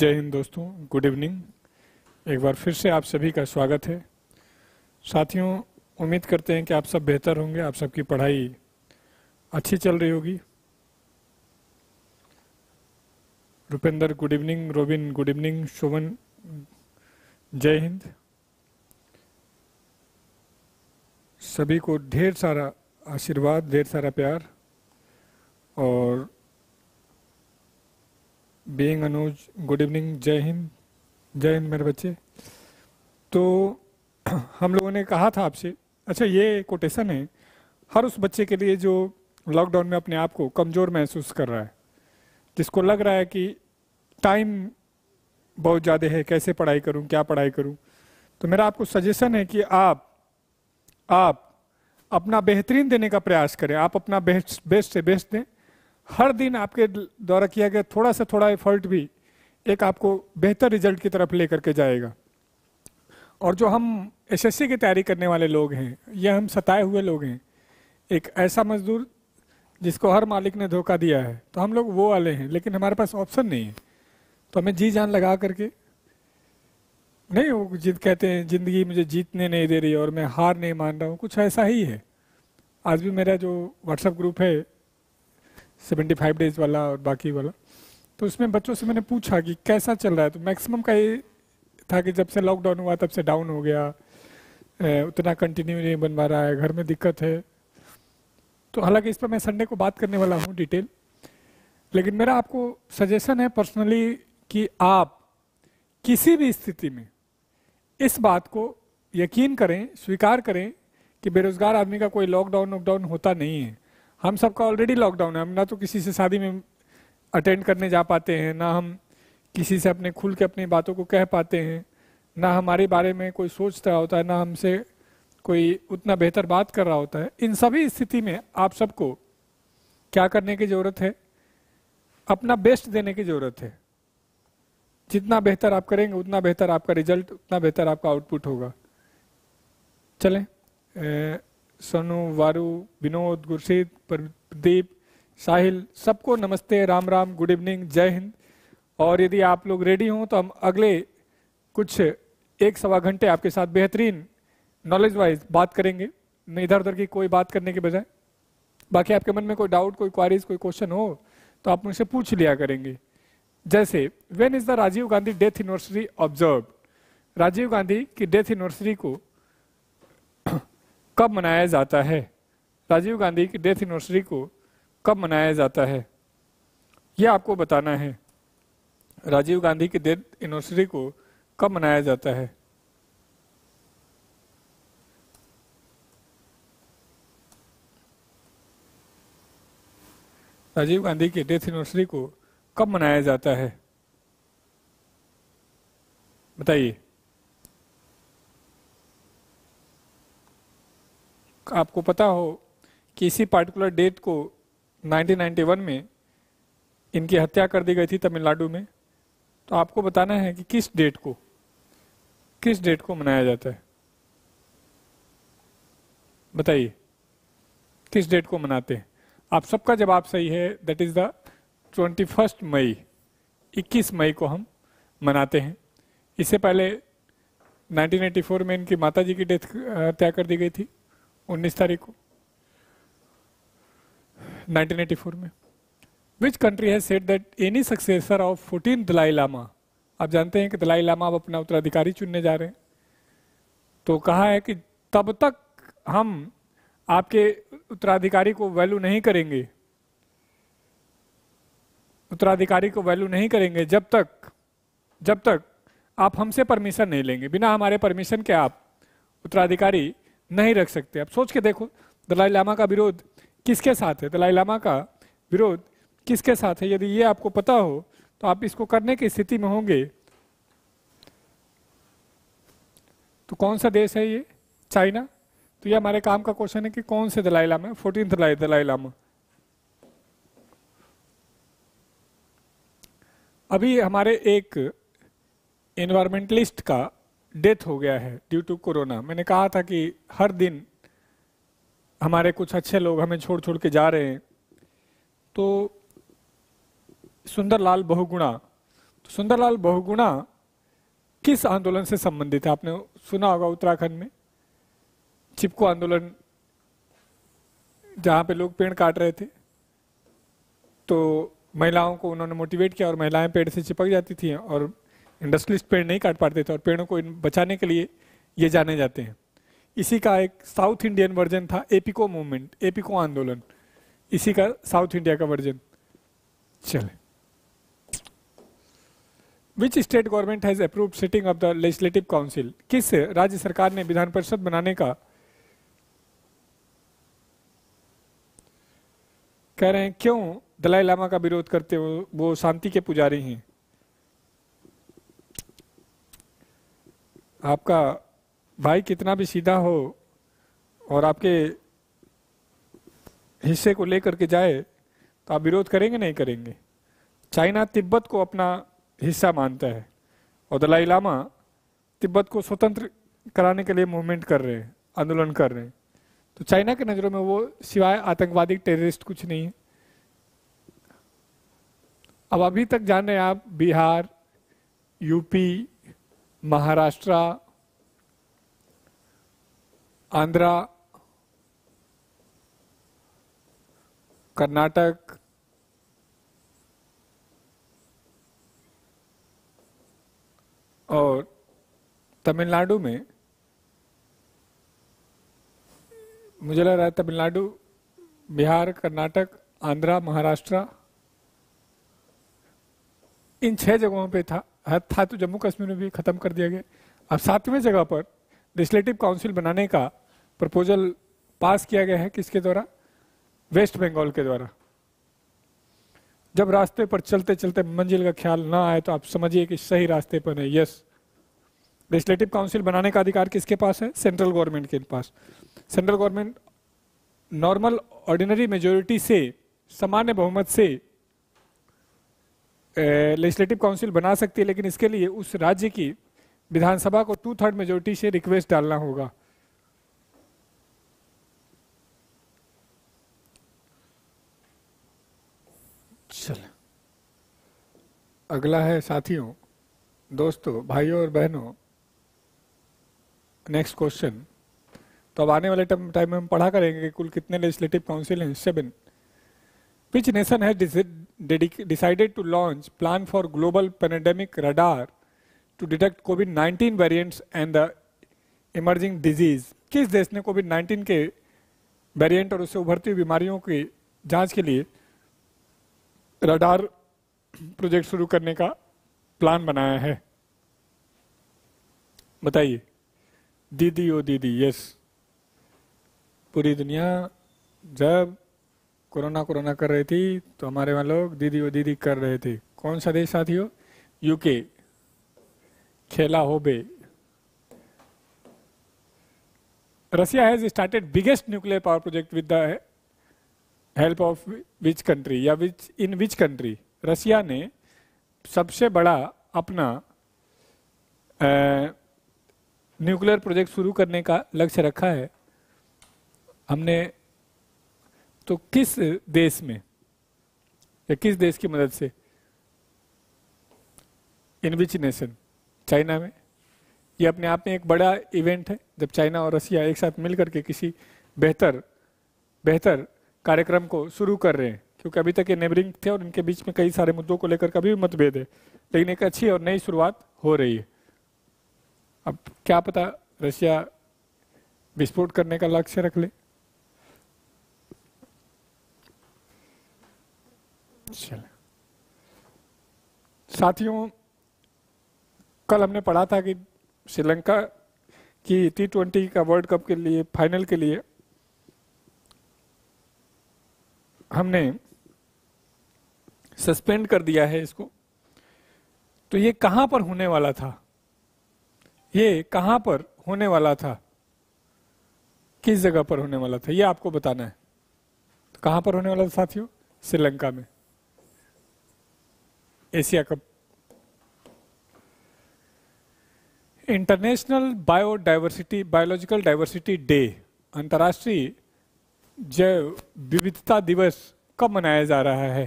जय हिंद दोस्तों good evening एक बार फिर से आप सभी का स्वागत है साथियों उम्मीद करते हैं कि आप सब बेहतर होंगे आप सबकी पढ़ाई अच्छी चल रही होगी Rupendra good evening Robin good evening Shobhan जय हिंद सभी को ढेर सारा आशीर्वाद ढेर सारा प्यार और बीइंग अनुज गुड इवनिंग जय हिंद जय हिंद मेरे बच्चे तो हम लोगों ने कहा था आपसे अच्छा ये कोटेशन है हर उस बच्चे के लिए जो लॉकडाउन में अपने आप को कमज़ोर महसूस कर रहा है जिसको लग रहा है कि टाइम बहुत ज़्यादा है कैसे पढ़ाई करूं क्या पढ़ाई करूं तो मेरा आपको सजेशन है कि आप आप अपना बेहतरीन देने का प्रयास करें आप अपना बेस्ट बेस्ट से बेस्ट दें हर दिन आपके द्वारा किया गया थोड़ा सा थोड़ा एफर्ट भी एक आपको बेहतर रिजल्ट की तरफ ले करके जाएगा और जो हम एसएससी की तैयारी करने वाले लोग हैं या हम सताए हुए लोग हैं एक ऐसा मजदूर जिसको हर मालिक ने धोखा दिया है तो हम लोग वो वाले हैं लेकिन हमारे पास ऑप्शन नहीं है तो हमें जी जान लगा करके नहीं वो जिद कहते हैं ज़िंदगी मुझे जीतने नहीं दे रही और मैं हार नहीं मान रहा हूँ कुछ ऐसा ही है आज भी मेरा जो व्हाट्सएप ग्रुप है सेवेंटी फाइव डेज वाला और बाकी वाला तो उसमें बच्चों से मैंने पूछा कि कैसा चल रहा है तो मैक्सिमम का ये था कि जब से लॉकडाउन हुआ तब से डाउन हो गया उतना कंटिन्यू नहीं बन पा रहा है घर में दिक्कत है तो हालांकि इस पर मैं संडे को बात करने वाला हूँ डिटेल लेकिन मेरा आपको सजेशन है पर्सनली कि आप किसी भी स्थिति में इस बात को यकीन करें स्वीकार करें कि बेरोजगार आदमी का कोई लॉकडाउन वॉकडाउन होता नहीं है हम सबका ऑलरेडी लॉकडाउन है हम ना तो किसी से शादी में अटेंड करने जा पाते हैं ना हम किसी से अपने खुल के अपनी बातों को कह पाते हैं ना हमारे बारे में कोई सोच रहा होता है ना हमसे कोई उतना बेहतर बात कर रहा होता है इन सभी स्थिति में आप सबको क्या करने की ज़रूरत है अपना बेस्ट देने की ज़रूरत है जितना बेहतर आप करेंगे उतना बेहतर आपका रिजल्ट उतना बेहतर आपका आउटपुट होगा चलें सोनू वारू विनोद गुरशीत प्रदीप साहिल सबको नमस्ते राम राम गुड इवनिंग जय हिंद और यदि आप लोग रेडी हों तो हम अगले कुछ एक सवा घंटे आपके साथ बेहतरीन नॉलेज वाइज बात करेंगे इधर उधर की कोई बात करने के बजाय बाकी आपके मन में कोई डाउट कोई क्वारीज कोई क्वेश्चन हो तो आप मुझसे पूछ लिया करेंगे जैसे when is the Rajiv Gandhi death university observe Rajiv Gandhi की डेथ यूनिवर्सिटी को कब मनाया जाता है राजीव गांधी की डेथ एनिवर्सरी को कब मनाया जाता है यह आपको बताना है राजीव गांधी की डेथ एनिवर्सरी को कब मनाया जाता है राजीव गांधी की डेथ एनिवर्सरी को कब मनाया जाता है बताइए आपको पता हो कि इसी पार्टिकुलर डेट को 1991 में इनकी हत्या कर दी गई थी तमिलनाडु में तो आपको बताना है कि किस डेट को किस डेट को मनाया जाता है बताइए किस डेट को मनाते हैं आप सबका जवाब सही है that is the twenty first May 21 मई को हम मनाते हैं इससे पहले 1984 में इनकी माताजी की डेथ हत्या कर दी गई थी 19 तारीख को 1984 में विच कंट्री है set that any successor of fourteen Dalai Lama आप जानते हैं कि दलाई लामा अब अपना उत्तराधिकारी चुनने जा रहे हैं तो कहा है कि तब तक हम आपके उत्तराधिकारी को वैल्यू नहीं करेंगे उत्तराधिकारी को वैल्यू नहीं करेंगे जब तक जब तक आप हमसे परमिशन नहीं लेंगे बिना हमारे परमिशन के आप उत्तराधिकारी नहीं रख सकते अब सोच के देखो दलाई लामा का विरोध किसके साथ है दलाई लामा का विरोध किसके साथ है यदि ये आपको पता हो तो आप इसको करने की स्थिति में होंगे तो कौन सा देश है ये चाइना तो ये हमारे काम का क्वेश्चन है कि कौन से दलाई लामा है फोर्टीन दलाई दलाई लामा अभी हमारे एक एनवायरमेंटलिस्ट का डेथ हो गया है ड्यू टू कोरोना मैंने कहा था कि हर दिन हमारे कुछ अच्छे लोग हमें छोड़ छोड़ के जा रहे हैं तो सुंदरलाल बहुगुणा तो सुंदरलाल बहुगुणा किस आंदोलन से संबंधित है आपने सुना होगा उत्तराखंड में चिपको आंदोलन जहाँ पे लोग पेड़ काट रहे थे तो महिलाओं को उन्होंने मोटिवेट किया और महिलाएं पेड़ से चिपक जाती थी और इंडस्ट्रियलिस्ट पेड़ नहीं काट पाते थे और पेड़ों को बचाने के लिए ये जाने जाते हैं इसी का एक साउथ इंडियन वर्जन था एपिको मूवमेंट एपिको आंदोलन इसी का साउथ इंडिया का वर्जन चले which state government has approve sitting of the legislative council किस राज्य सरकार ने विधान परिषद बनाने का कह रहे हैं क्यों दलाई लामा का विरोध करते हो वो शांति के पुजारी हैं आपका भाई कितना भी सीधा हो और आपके हिस्से को लेकर के जाए तो आप विरोध करेंगे नहीं करेंगे चाइना तिब्बत को अपना हिस्सा मानता है और दलाई लामा तिब्बत को स्वतंत्र कराने के लिए मूवमेंट कर रहे हैं आंदोलन कर रहे हैं तो चाइना के नज़रों में वो सिवाय आतंकवादी टेररिस्ट कुछ नहीं है अब अभी तक जान रहे हैं आप बिहार यूपी महाराष्ट्र आंध्र कर्नाटक और तमिलनाडु में मुझे लग रहा है तमिलनाडु बिहार कर्नाटक आंध्र महाराष्ट्र इन छह जगहों पे था था तो जम्मू कश्मीर में भी ख़त्म कर दिया गया अब सातवें जगह पर लेजिस्लेटिव काउंसिल बनाने का प्रपोजल पास किया गया है किसके द्वारा वेस्ट बंगाल के द्वारा जब रास्ते पर चलते चलते मंजिल का ख्याल ना आए तो आप समझिए कि सही रास्ते पर है यस लेजिस्लेटिव काउंसिल बनाने का अधिकार किसके पास है सेंट्रल गवर्नमेंट के पास central government normal ordinary majority से सामान्य बहुमत से लेजिस्लेटिव काउंसिल बना सकती है लेकिन इसके लिए उस राज्य की विधानसभा को टू थर्ड मेजोरिटी से रिक्वेस्ट डालना होगा चल अगला है साथियों दोस्तों भाइयों और बहनों नेक्स्ट क्वेश्चन तो अब आने वाले टाइम में हम पढ़ा करेंगे कि कुल कितने लेजिस्लेटिव काउंसिल हैं seven Which nation has decided to launch plan for global pandemic radar to detect COVID-19 variants and the emerging disease? kis desh ne covid 19 ke variant aur usse ubharti hui bimariyon ki jaanch ke liye radar project shuru karne ka plan banaya hai bataiye didi o didi yes puri duniya jab corona corona कर रही थी तो हमारे वहाँ लोग दीदी वो दीदी कर रहे थे कौन सा देश साथियों यूके खेला होबे Russia has started biggest nuclear power project with the help of which country या विच इन विच कंट्री रसिया ने सबसे बड़ा अपना न्यूक्लियर प्रोजेक्ट शुरू करने का लक्ष्य रखा है हमने तो किस देश में या किस देश की मदद से इन विच नेशन चाइना में ये अपने आप में एक बड़ा इवेंट है जब चाइना और रसिया एक साथ मिल करके किसी बेहतर बेहतर कार्यक्रम को शुरू कर रहे हैं क्योंकि अभी तक ये नेबरिंग थे और इनके बीच में कई सारे मुद्दों को लेकर कभी भी मतभेद है लेकिन एक अच्छी और नई शुरुआत हो रही है अब क्या पता रशिया विस्फोट करने का लक्ष्य रख ले पोटेंशियल है साथियों कल हमने पढ़ा था कि श्रीलंका की टी ट्वेंटी का वर्ल्ड कप के लिए फाइनल के लिए हमने सस्पेंड कर दिया है इसको तो ये कहां पर होने वाला था ये कहां पर होने वाला था किस जगह पर होने वाला था ये आपको बताना है तो कहां पर होने वाला था साथियों श्रीलंका में Asia cup international biodiversity biological diversity day अंतर्राष्ट्रीय जैव विविधता दिवस कब मनाया जा रहा है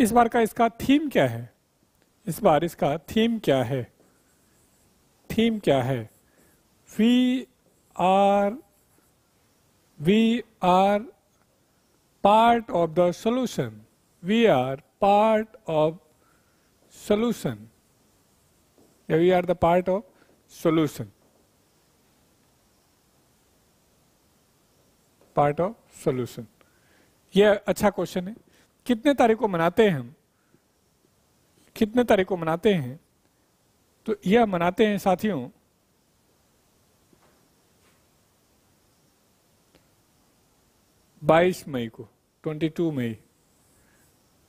इस बार का इसका थीम क्या है इस बार इसका थीम क्या है थीम क्या है we are we are part of the solution we are part of solution. Yeah, we are the part of solution. Part of solution ये अच्छा क्वेश्चन है कितने तारीख को मनाते हैं हम कितने तारीख को मनाते हैं तो यह मनाते हैं साथियों बाईस मई को ट्वेंटी टू मई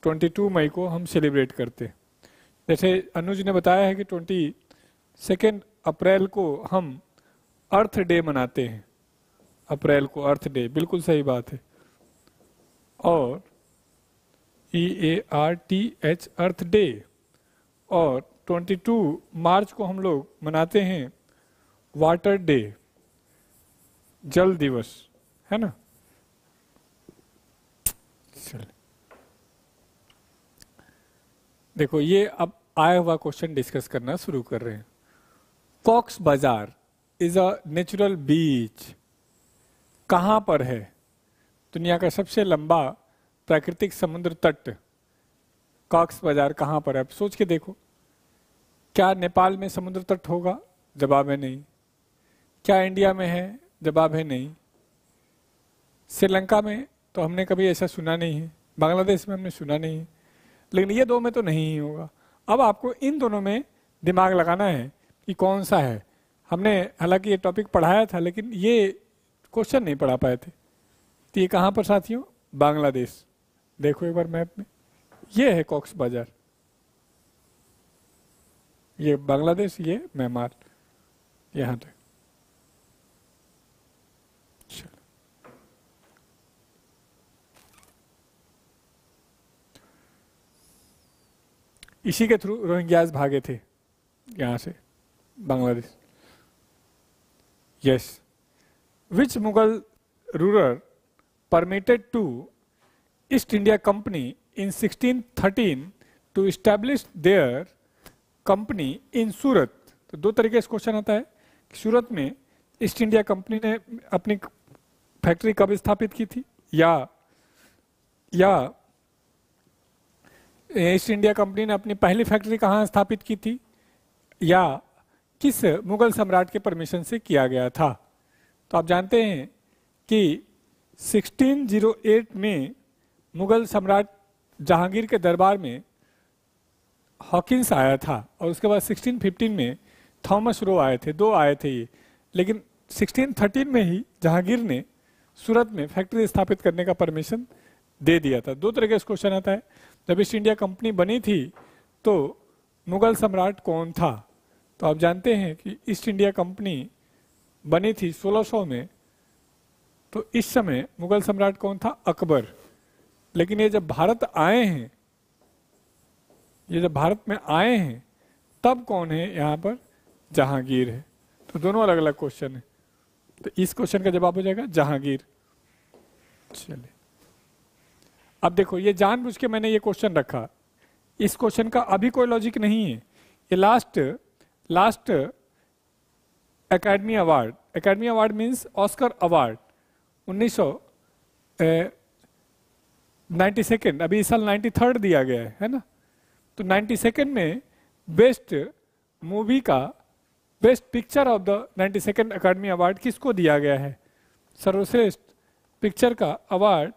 22 मई को हम सेलिब्रेट करते जैसे अनुज ने बताया है कि 22 अप्रैल को हम अर्थ डे मनाते हैं अप्रैल को अर्थ डे बिल्कुल सही बात है और E A R T H earth day और 22 मार्च को हम लोग मनाते हैं वाटर डे जल दिवस है ना चल देखो ये अब आया हुआ क्वेश्चन डिस्कस करना शुरू कर रहे हैं कॉक्स बाजार इज अ नेचुरल बीच कहाँ पर है दुनिया का सबसे लंबा प्राकृतिक समुद्र तट कॉक्स बाजार कहाँ पर है अब सोच के देखो क्या नेपाल में समुद्र तट होगा जवाब है नहीं क्या इंडिया में है जवाब है नहीं श्रीलंका में तो हमने कभी ऐसा सुना नहीं है बांग्लादेश में हमने सुना नहीं है लेकिन ये दो में तो नहीं ही होगा अब आपको इन दोनों में दिमाग लगाना है कि कौन सा है हमने हालांकि ये टॉपिक पढ़ाया था लेकिन ये क्वेश्चन नहीं पढ़ा पाए थे तो ये कहाँ पर साथियों बांग्लादेश देखो एक बार मैप में ये है कॉक्स बाजार ये बांग्लादेश ये म्यांमार यहाँ तक इसी के थ्रू रोहिंग्याज भागे थे यहाँ से Bangladesh yes which Mughal ruler permitted to East India Company in 1613 to establish their company in Surat तो दो तरीके से क्वेश्चन आता है कि सूरत में ईस्ट इंडिया कंपनी ने अपनी फैक्ट्री कब स्थापित की थी या या ईस्ट इंडिया कंपनी ने अपनी पहली फैक्ट्री कहाँ स्थापित की थी या किस मुगल सम्राट के परमिशन से किया गया था तो आप जानते हैं कि 1608 में मुगल सम्राट जहांगीर के दरबार में हॉकिंस आया था और उसके बाद 1615 में थॉमस रो आए थे दो आए थे ये लेकिन 1613 में ही जहांगीर ने सूरत में फैक्ट्री स्थापित करने का परमिशन दे दिया था दो तरह के क्वेश्चन आता है जब ईस्ट इंडिया कंपनी बनी थी तो मुगल सम्राट कौन था तो आप जानते हैं कि ईस्ट इंडिया कंपनी बनी थी 1600 में तो इस समय मुगल सम्राट कौन था अकबर लेकिन ये जब भारत आए हैं ये जब भारत में आए हैं तब कौन है यहाँ पर जहांगीर है तो दोनों अलग अलग क्वेश्चन है तो इस क्वेश्चन का जवाब हो जाएगा जहांगीर चलिए अब देखो ये जानबूझ के मैंने ये क्वेश्चन रखा इस क्वेश्चन का अभी कोई लॉजिक नहीं है ये last last academy award academy award means Oscar award उन्नीस सौ नाइन्टी सेकेंड अभी इस साल नाइन्टी थर्ड दिया गया है है ना तो नाइन्टी सेकेंड में बेस्ट मूवी का best picture of the ninety second academy award किसको दिया गया है सर्वश्रेष्ठ पिक्चर का अवार्ड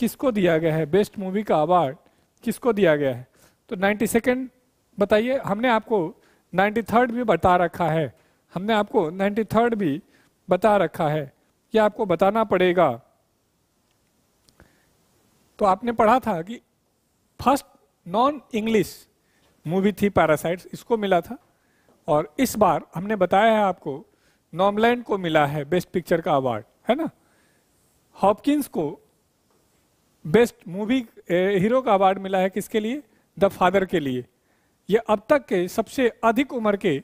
किसको दिया गया है बेस्ट मूवी का अवार्ड किसको दिया गया है तो नाइन्टी सेकेंड बताइए हमने आपको नाइन्टी थर्ड भी बता रखा है हमने आपको नाइन्टी थर्ड भी बता रखा है ये आपको बताना पड़ेगा तो आपने पढ़ा था कि फर्स्ट नॉन इंग्लिश मूवी थी पैरासाइट्स इसको मिला था और इस बार हमने बताया है आपको नॉमलैंड को मिला है बेस्ट पिक्चर का अवार्ड है ना हॉपकिंस को बेस्ट मूवी हीरो का अवार्ड मिला है किसके लिए द फादर के लिए ये अब तक के सबसे अधिक उम्र के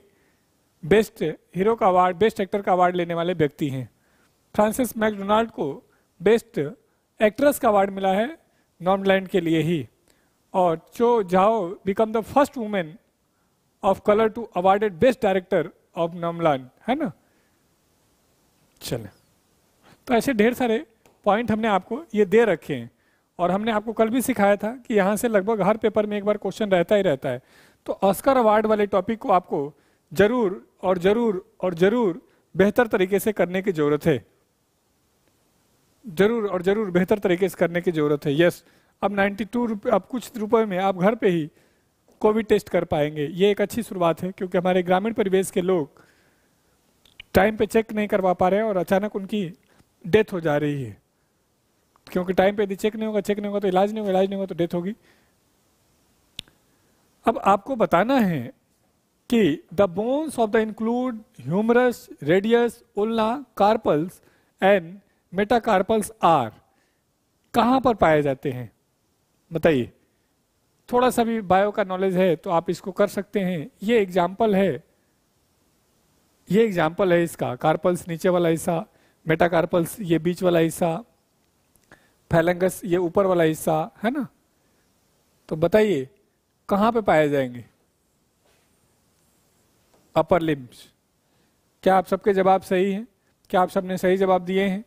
बेस्ट हीरो का अवार्ड बेस्ट एक्टर का अवार्ड लेने वाले व्यक्ति हैं फ्रांसिस मैकडोनाल्ड को बेस्ट एक्ट्रेस का अवार्ड मिला है नॉर्मलैंड के लिए ही और Chloe Zhao become the first women of colour to awarded best director of Nomadland है ना चले तो ऐसे ढेर सारे पॉइंट हमने आपको ये दे रखे हैं और हमने आपको कल भी सिखाया था कि यहाँ से लगभग हर पेपर में एक बार क्वेश्चन रहता ही रहता है तो ऑस्कर अवार्ड वाले टॉपिक को आपको जरूर और जरूर और जरूर बेहतर तरीके से करने की जरूरत है जरूर और जरूर बेहतर तरीके से करने की जरूरत है यस अब 92 रुपये अब कुछ रुपए में आप घर पे ही कोविड टेस्ट कर पाएंगे ये एक अच्छी शुरुआत है क्योंकि हमारे ग्रामीण परिवेश के लोग टाइम पे चेक नहीं करवा पा रहे हैं और अचानक उनकी डेथ हो जा रही है क्योंकि टाइम पे यदि चेक नहीं होगा चेक नहीं होगा तो इलाज नहीं होगा इलाज नहीं होगा तो डेथ होगी अब आपको बताना है कि the bones of the include humerus radius ulna carpals and metacarpals are कहां पर पाए जाते हैं बताइए थोड़ा सा भी बायो का नॉलेज है तो आप इसको कर सकते हैं ये एग्जाम्पल है ये एग्जाम्पल है इसका कार्पल्स नीचे वाला हिस्सा मेटाकार्पल्स ये बीच वाला हिस्सा फैलंगस ये ऊपर वाला हिस्सा है ना तो बताइए कहाँ पे पाए जाएंगे अपर लिम्स क्या आप सबके जवाब सही हैं क्या आप सबने सही जवाब दिए हैं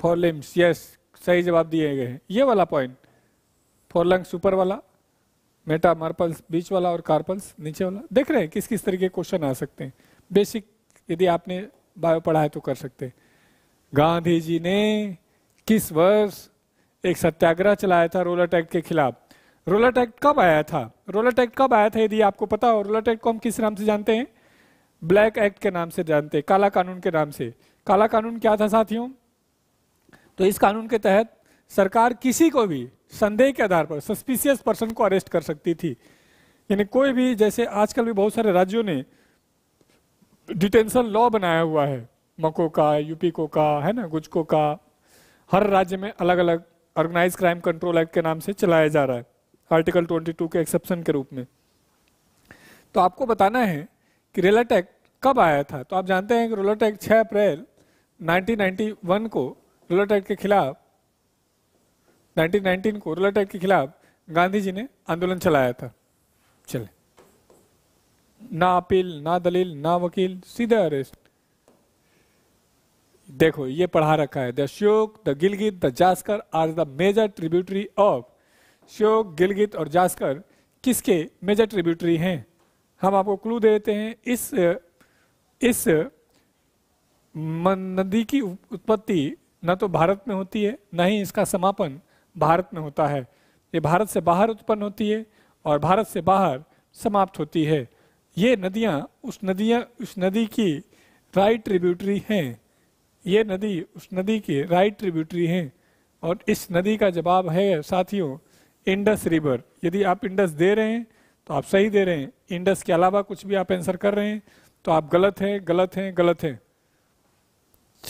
फोर लिम्स यस सही जवाब दिए गए हैं ये वाला पॉइंट फोर लंग्स ऊपर वाला मेटा मार्पल्स बीच वाला और कार्पल्स नीचे वाला देख रहे हैं किस किस तरीके क्वेश्चन आ सकते हैं बेसिक यदि आपने बायो पढ़ाए तो कर सकते गांधी जी ने किस वर्ष एक सत्याग्रह चलाया था रोलर टैक्ट के खिलाफ रोलर टैक्ट कब आया था रोलर टैक्ट कब आया था यदि आपको पता हो रोलर टैक्ट को हम किस नाम से जानते हैं ब्लैक एक्ट के नाम से जानते हैं काला कानून के नाम से काला कानून क्या था साथियों तो इस कानून के तहत सरकार किसी को भी संदेह के आधार पर सस्पिशियस पर्सन को अरेस्ट कर सकती थी यानी कोई भी जैसे आजकल भी बहुत सारे राज्यों ने डिटेंशन लॉ बनाया हुआ है मको का यूपी को का है ना गुजको का हर राज्य में अलग अलग ऑर्गेनाइज क्राइम कंट्रोल एक्ट के नाम से चलाया जा रहा है आर्टिकल 22 के एक्सेप्शन के रूप में तो आपको बताना है कि रेलट एक्ट कब आया था तो आप जानते हैं कि रोलट एक्ट छः अप्रैल 1991 को रोलट एक्ट के खिलाफ 1919 को रोलट एक्ट के खिलाफ गांधी जी ने आंदोलन चलाया था चले ना अपील ना दलील ना वकील सीधे अरेस्ट देखो ये पढ़ा रखा है the Shyok the Gilgit the Zanskar are the major tributary of Shyok Gilgit और जास्कर किसके मेजर ट्रिब्यूटरी हैं हम आपको क्लू दे देते हैं इस इस नदी की उत्पत्ति न तो भारत में होती है न ही इसका समापन भारत में होता है ये भारत से बाहर उत्पन्न होती है और भारत से बाहर समाप्त होती है ये नदियाँ उस नदियाँ उस नदी की राइट ट्रिब्यूटरी हैं ये नदी उस नदी की राइट ट्रिब्यूटरी हैं और इस नदी का जवाब है साथियों इंडस रिवर यदि आप इंडस दे रहे हैं तो आप सही दे रहे हैं इंडस के अलावा कुछ भी आप आंसर कर रहे हैं तो आप गलत हैं गलत हैं गलत हैं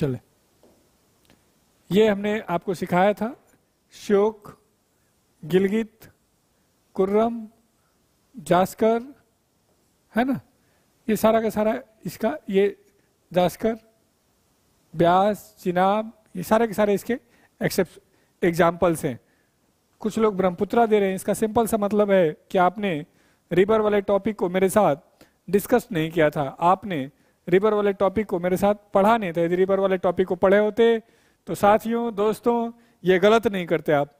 चले ये हमने आपको सिखाया था श्योक गिलगित कुर्रम जास्कर है ना ये सारा का सारा इसका ये दासकर ब्यास चिनाब ये सारे के सारे इसके एक्सेप्ट एग्जाम्पल्स हैं कुछ लोग ब्रह्मपुत्रा दे रहे हैं इसका सिंपल सा मतलब है कि आपने रिवर वाले टॉपिक को मेरे साथ डिस्कस नहीं किया था आपने रिवर वाले टॉपिक को मेरे साथ पढ़ा नहीं था यदि रिवर वाले टॉपिक को पढ़े होते तो साथियों दोस्तों ये गलत नहीं करते आप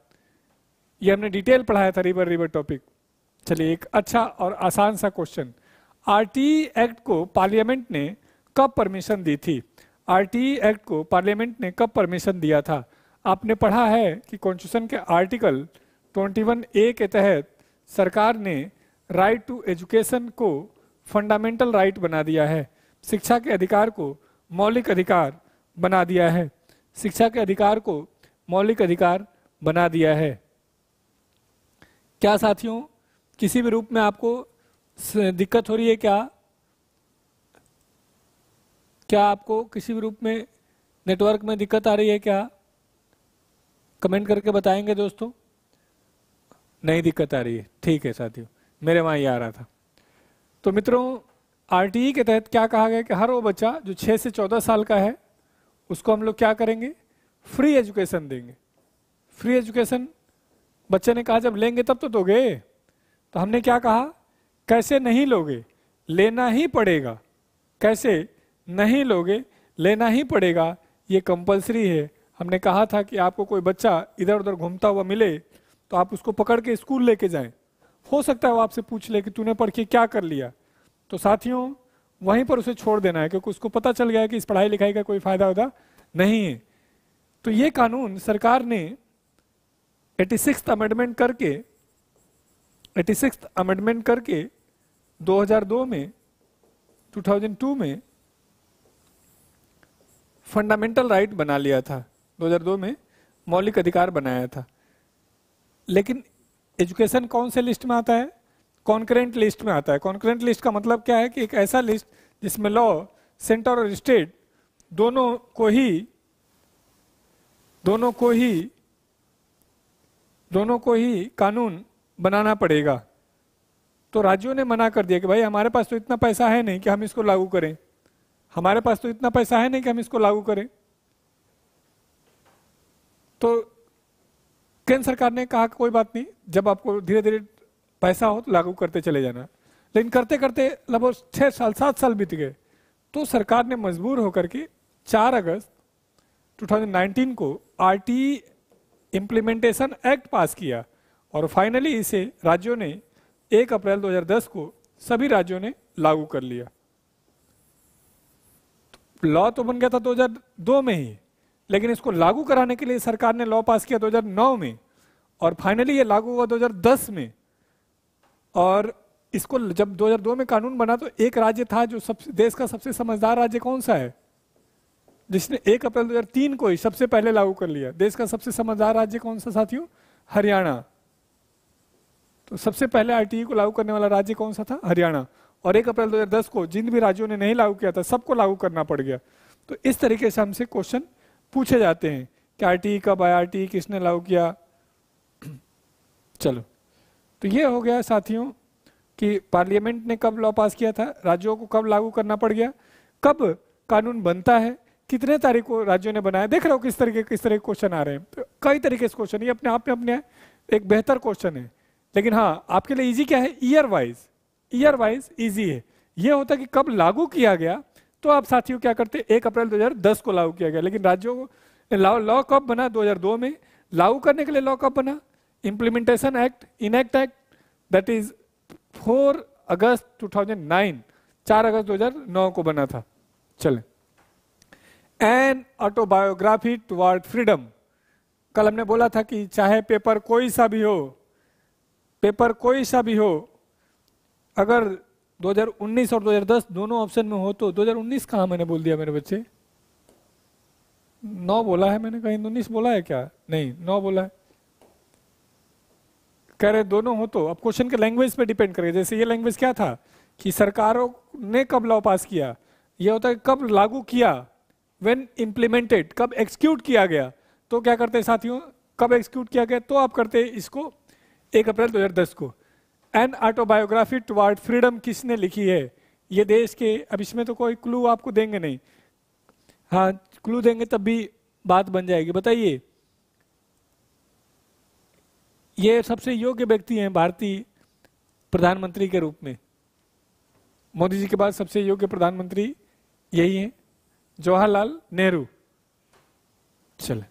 ये हमने डिटेल पढ़ाया था रिवर रिवर टॉपिक चलिए एक अच्छा और आसान सा क्वेश्चन आरटीई एक्ट को पार्लियामेंट ने कब परमिशन दी थी आरटीई एक्ट को पार्लियामेंट ने कब परमिशन दिया था आपने पढ़ा है कि कॉन्स्टिट्यूशन के आर्टिकल 21 ए के तहत सरकार ने राइट टू एजुकेशन को फंडामेंटल राइट बना दिया है शिक्षा के अधिकार को मौलिक अधिकार बना दिया है शिक्षा के अधिकार को मौलिक अधिकार बना दिया है क्या साथियों किसी भी रूप में आपको दिक्कत हो रही है क्या क्या आपको किसी भी रूप में नेटवर्क में दिक्कत आ रही है क्या कमेंट करके बताएंगे दोस्तों नहीं दिक्कत आ रही है ठीक है साथियों मेरे वहाँ ये आ रहा था तो मित्रों आर e के तहत क्या कहा गया कि हर वो बच्चा जो छः से चौदह साल का है उसको हम लोग क्या करेंगे फ्री एजुकेशन देंगे फ्री एजुकेशन बच्चे ने कहा जब लेंगे तब तो दोगे तो हमने क्या कहा कैसे नहीं लोगे लेना ही पड़ेगा कैसे नहीं लोगे लेना ही पड़ेगा ये कंपलसरी है हमने कहा था कि आपको कोई बच्चा इधर उधर घूमता हुआ मिले तो आप उसको पकड़ के स्कूल लेके जाएं हो सकता है वो आपसे पूछ ले कि तूने पढ़ के क्या कर लिया तो साथियों वहीं पर उसे छोड़ देना है क्योंकि उसको पता चल गया है कि इस पढ़ाई लिखाई का कोई फायदा उदा नहीं है तो ये कानून सरकार ने एटी सिक्स अमेंडमेंट करके एटी सिक्स अमेंडमेंट करके 2002 में 2002 में फंडामेंटल राइट बना लिया था 2002 में मौलिक अधिकार बनाया था लेकिन एजुकेशन कौन से लिस्ट में आता है कॉन्करेंट लिस्ट में आता है कॉन्करेंट लिस्ट का मतलब क्या है कि एक ऐसा लिस्ट जिसमें लॉ सेंटर और स्टेट दोनों को ही दोनों को ही दोनों को ही कानून बनाना पड़ेगा तो राज्यों ने मना कर दिया कि भाई हमारे पास तो इतना पैसा है नहीं कि हम इसको लागू करें हमारे पास तो इतना पैसा है नहीं कि हम इसको लागू करें तो केंद्र सरकार ने कहा कोई बात नहीं जब आपको धीरे धीरे पैसा हो तो लागू करते चले जाना लेकिन करते करते लगभग छह साल सात साल बीत गए तो सरकार ने मजबूर होकर के 4 अगस्त 2019 को R T implementation act pass किया और फाइनली इसे राज्यों ने एक अप्रैल 2010 को सभी राज्यों ने लागू कर लिया लॉ तो बन गया था 2002 में ही लेकिन इसको लागू कराने के लिए सरकार ने लॉ पास किया 2009 में और फाइनली ये लागू हुआ 2010 में और इसको जब 2002 में कानून बना तो एक राज्य था जो सबसे देश का सबसे समझदार राज्य कौन सा है जिसने 1 अप्रैल 2003 को ही सबसे पहले लागू कर लिया देश का सबसे समझदार राज्य कौन सा साथियों हरियाणा तो सबसे पहले आरटीई e को लागू करने वाला राज्य कौन सा था हरियाणा और एक अप्रैल 2010 को जिन भी राज्यों ने नहीं लागू किया था सबको लागू करना पड़ गया तो इस तरीके से हमसे क्वेश्चन पूछे जाते हैं कि आरटीई e कब आया आर e किसने लागू किया चलो तो ये हो गया साथियों कि पार्लियामेंट ने कब लॉ पास किया था राज्यों को कब लागू करना पड़ गया कब कानून बनता है कितने तारीख को राज्यों ने बनाया देख रहे हो किस तरीके किस तरह के क्वेश्चन आ रहे हैं तो कई तरीके से क्वेश्चन ये अपने आप में अपने एक बेहतर क्वेश्चन है लेकिन हाँ आपके लिए इजी क्या है year wise year wise easy है ये होता कि कब लागू किया गया तो आप साथियों क्या करते एक अप्रैल 2010 को लागू किया गया लेकिन राज्यों को लॉ कब बना 2002 में लागू करने के लिए लॉ कब बना implementation act in act act that is 4 अगस्त 2009 4 अगस्त 2009 को बना था चले एन ऑटोबायोग्राफी टुवर्ड फ्रीडम कल हमने बोला था कि चाहे पेपर कोई सा भी हो पेपर कोई सा भी हो अगर 2019 और 2010 दोनों ऑप्शन में हो तो 2019 कहा मैंने बोल दिया मेरे बच्चे नौ बोला है मैंने कहीं उन्नीस बोला है क्या नहीं नौ बोला है कह रहे दोनों हो तो अब क्वेश्चन के लैंग्वेज पे डिपेंड करेगा जैसे ये लैंग्वेज क्या था कि सरकारों ने कब लॉ पास किया यह होता है कब लागू किया वेन इंप्लीमेंटेड कब एक्सक्यूट किया गया तो क्या करते साथियों कब एक्सक्यूट किया गया तो आप करते इसको एक अप्रैल 2010 को एन ऑटोबायोग्राफी टुवार्ड फ्रीडम किसने लिखी है ये देश के अब इसमें तो कोई क्लू आपको देंगे नहीं हाँ क्लू देंगे तब भी बात बन जाएगी बताइए ये सबसे योग्य व्यक्ति हैं भारतीय प्रधानमंत्री के रूप में मोदी जी के बाद सबसे योग्य प्रधानमंत्री यही हैं जवाहरलाल नेहरू चले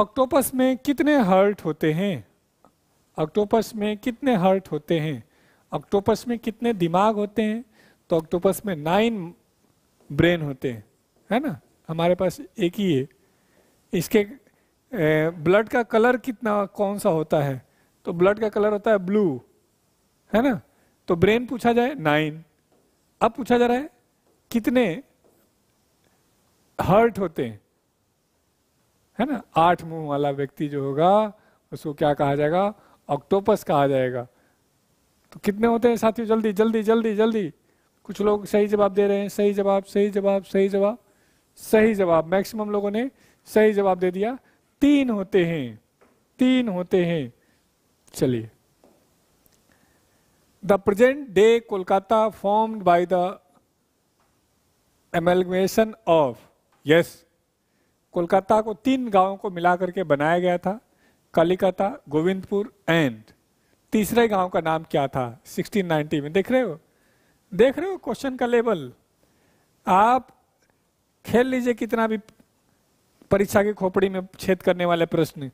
ऑक्टोपस में कितने हर्ट होते हैं ऑक्टोपस में कितने हर्ट होते हैं ऑक्टोपस में कितने दिमाग होते हैं तो ऑक्टोपस में नाइन ब्रेन होते हैं है ना हमारे पास एक ही है इसके ब्लड का कलर कितना कौन सा होता है तो ब्लड का कलर होता है ब्लू है ना तो ब्रेन पूछा जाए नाइन अब पूछा जा रहा है कितने हर्ट होते हैं है ना आठ मुंह वाला व्यक्ति जो होगा उसको क्या कहा जाएगा ऑक्टोपस कहा जाएगा तो कितने होते हैं साथियों जल्दी जल्दी जल्दी जल्दी कुछ लोग सही जवाब दे रहे हैं सही जवाब सही जवाब सही जवाब सही जवाब मैक्सिमम लोगों ने सही जवाब दे दिया तीन होते हैं तीन होते हैं चलिए the present day Kolkata formed by the amalgamation of yes Kolkata को तीन गांवों को मिलाकर के बनाया गया था कलिकता गोविंदपुर एंड तीसरे गांव का नाम क्या था 1690 में देख रहे हो देख रहे हो क्वेश्चन का लेवल आप खेल लीजिए कितना भी परीक्षा की खोपड़ी में छेद करने वाले प्रश्न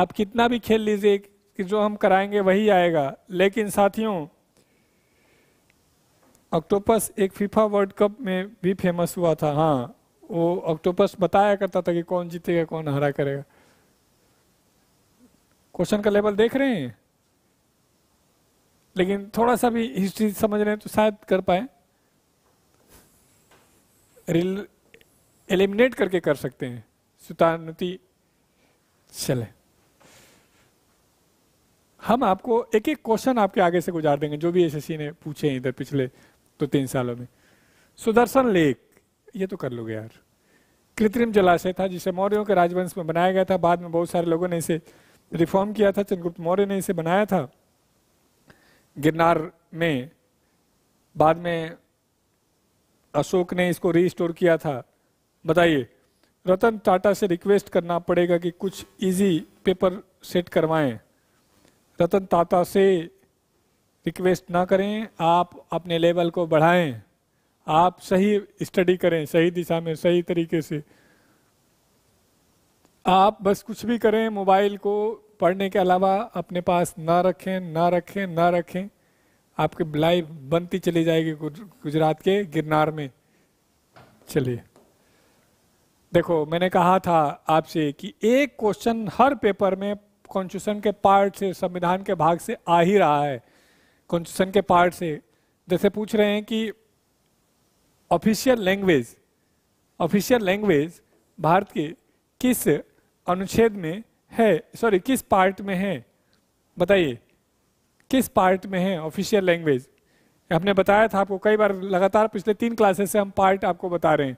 आप कितना भी खेल लीजिए कि जो हम कराएंगे वही आएगा लेकिन साथियों ऑक्टोपस एक फीफा वर्ल्ड कप में भी फेमस हुआ था हाँ वो ऑक्टोपस बताया करता था कि कौन जीतेगा कौन हरा करेगा क्वेश्चन का लेवल देख रहे हैं लेकिन थोड़ा सा भी हिस्ट्री समझ रहे हैं तो शायद कर पाए रिल एलिमिनेट करके कर सकते हैं सुतानुति चले हम आपको एक एक क्वेश्चन आपके आगे से गुजार देंगे जो भी एसएससी ने पूछे हैं इधर पिछले दो तो तीन सालों में सुदर्शन लेख ये तो कर लोगे यार कृत्रिम जलाशय था जिसे मौर्यों के राजवंश में बनाया गया था बाद में बहुत सारे लोगों ने इसे रिफॉर्म किया था चंद्रगुप्त मौर्य ने इसे बनाया था गिरनार में बाद में अशोक ने इसको रीस्टोर किया था बताइए रतन टाटा से रिक्वेस्ट करना पड़ेगा कि कुछ इजी पेपर सेट करवाएं रतन टाटा से रिक्वेस्ट ना करें आप अपने लेवल को बढ़ाएं आप सही स्टडी करें सही दिशा में सही तरीके से आप बस कुछ भी करें मोबाइल को पढ़ने के अलावा अपने पास ना रखें ना रखें ना रखें आपकी लाइफ बनती चली जाएगी गुजरात के गिरनार में चलिए देखो मैंने कहा था आपसे कि एक क्वेश्चन हर पेपर में कॉन्स्टिट्यूशन के पार्ट से संविधान के भाग से आ ही रहा है कॉन्स्टिट्यूशन के पार्ट से जैसे पूछ रहे हैं कि official language official language Bharat के किस अनुच्छेद में है सॉरी किस पार्ट में है बताइए किस पार्ट में है ऑफिशियल लैंग्वेज हमने बताया था आपको कई बार लगातार पिछले तीन क्लासेस से हम पार्ट आपको बता रहे हैं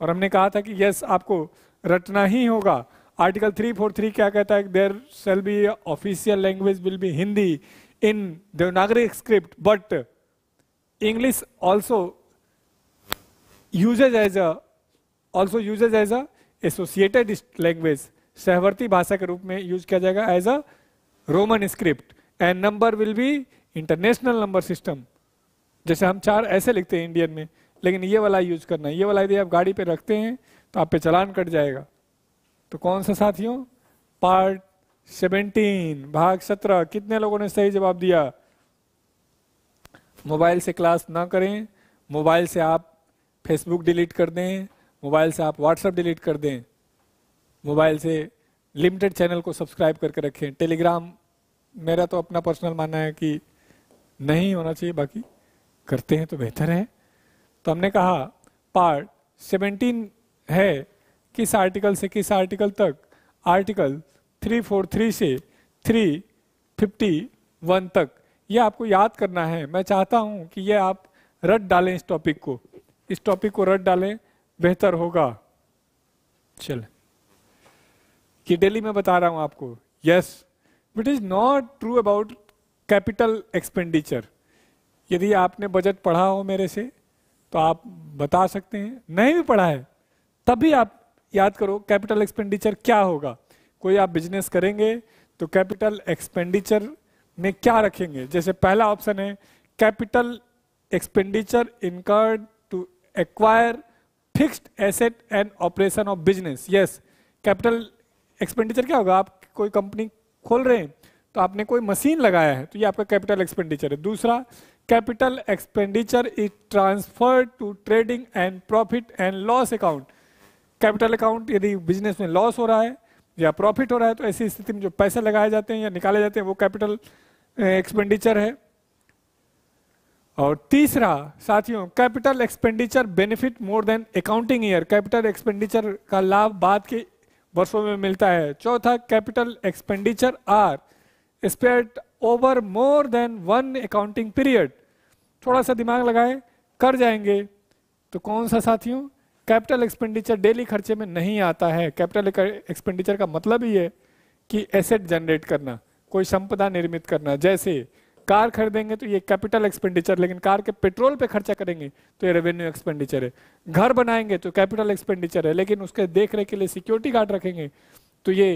और हमने कहा था कि यस आपको रटना ही होगा आर्टिकल 343 क्या कहता है there shall be official language will be Hindi in Devanagari script but English also uses as a also uses as a associated language सहवर्ती भाषा के रूप में यूज किया जाएगा as a Roman script and number will be international number system जैसे हम चार ऐसे लिखते हैं इंडियन में लेकिन ये वाला यूज करना है ये वाला यदि आप गाड़ी पे रखते हैं तो आप पे चलान कट जाएगा तो कौन सा साथियों पार्ट सेवेंटीन भाग सत्रह कितने लोगों ने सही जवाब दिया मोबाइल से क्लास ना करें मोबाइल से आप फेसबुक डिलीट कर दें मोबाइल से आप व्हाट्सएप डिलीट कर दें मोबाइल से लिमिटेड चैनल को सब्सक्राइब करके रखें टेलीग्राम मेरा तो अपना पर्सनल मानना है कि नहीं होना चाहिए बाकी करते हैं तो बेहतर है तो हमने कहा पार्ट 17 है किस आर्टिकल से किस आर्टिकल तक आर्टिकल 343 से 351 तक यह आपको याद करना है मैं चाहता हूं कि यह आप रट डालें इस टॉपिक को इस टॉपिक को रट डालें बेहतर होगा चल कि डेली में बता रहा हूं आपको yes but is not true about capital expenditure यदि आपने बजट पढ़ा हो मेरे से तो आप बता सकते हैं नहीं भी पढ़ा है तब भी आप याद करो कैपिटल एक्सपेंडिचर क्या होगा कोई आप बिजनेस करेंगे तो कैपिटल एक्सपेंडिचर में क्या रखेंगे जैसे पहला ऑप्शन है capital expenditure incurred acquire fixed asset and operation of business yes capital expenditure क्या होगा आप कोई कंपनी खोल रहे हैं तो आपने कोई मशीन लगाया है तो ये आपका कैपिटल एक्सपेंडिचर है दूसरा capital expenditure is transfer to trading and profit and loss account capital account यदि बिजनेस में लॉस हो रहा है या प्रॉफिट हो रहा है तो ऐसी स्थिति में जो पैसे लगाए जाते हैं या निकाले जाते हैं वो कैपिटल एक्सपेंडिचर eh, है और तीसरा साथियों capital expenditure benefit more than accounting year capital expenditure का लाभ बाद के वर्षों में मिलता है चौथा capital expenditure are spent over more than one accounting period थोड़ा सा दिमाग लगाए कर जाएंगे तो कौन सा साथियों कैपिटल एक्सपेंडिचर डेली खर्चे में नहीं आता है कैपिटल एक्सपेंडिचर का मतलब ही है कि एसेट जनरेट करना कोई संपदा निर्मित करना जैसे कार खरीदेंगे तो ये कैपिटल एक्सपेंडिचर लेकिन कार के पेट्रोल पे खर्चा करेंगे तो ये रेवेन्यू एक्सपेंडिचर है घर बनाएंगे तो कैपिटल एक्सपेंडिचर है लेकिन उसके देख रेख के लिए सिक्योरिटी गार्ड रखेंगे तो ये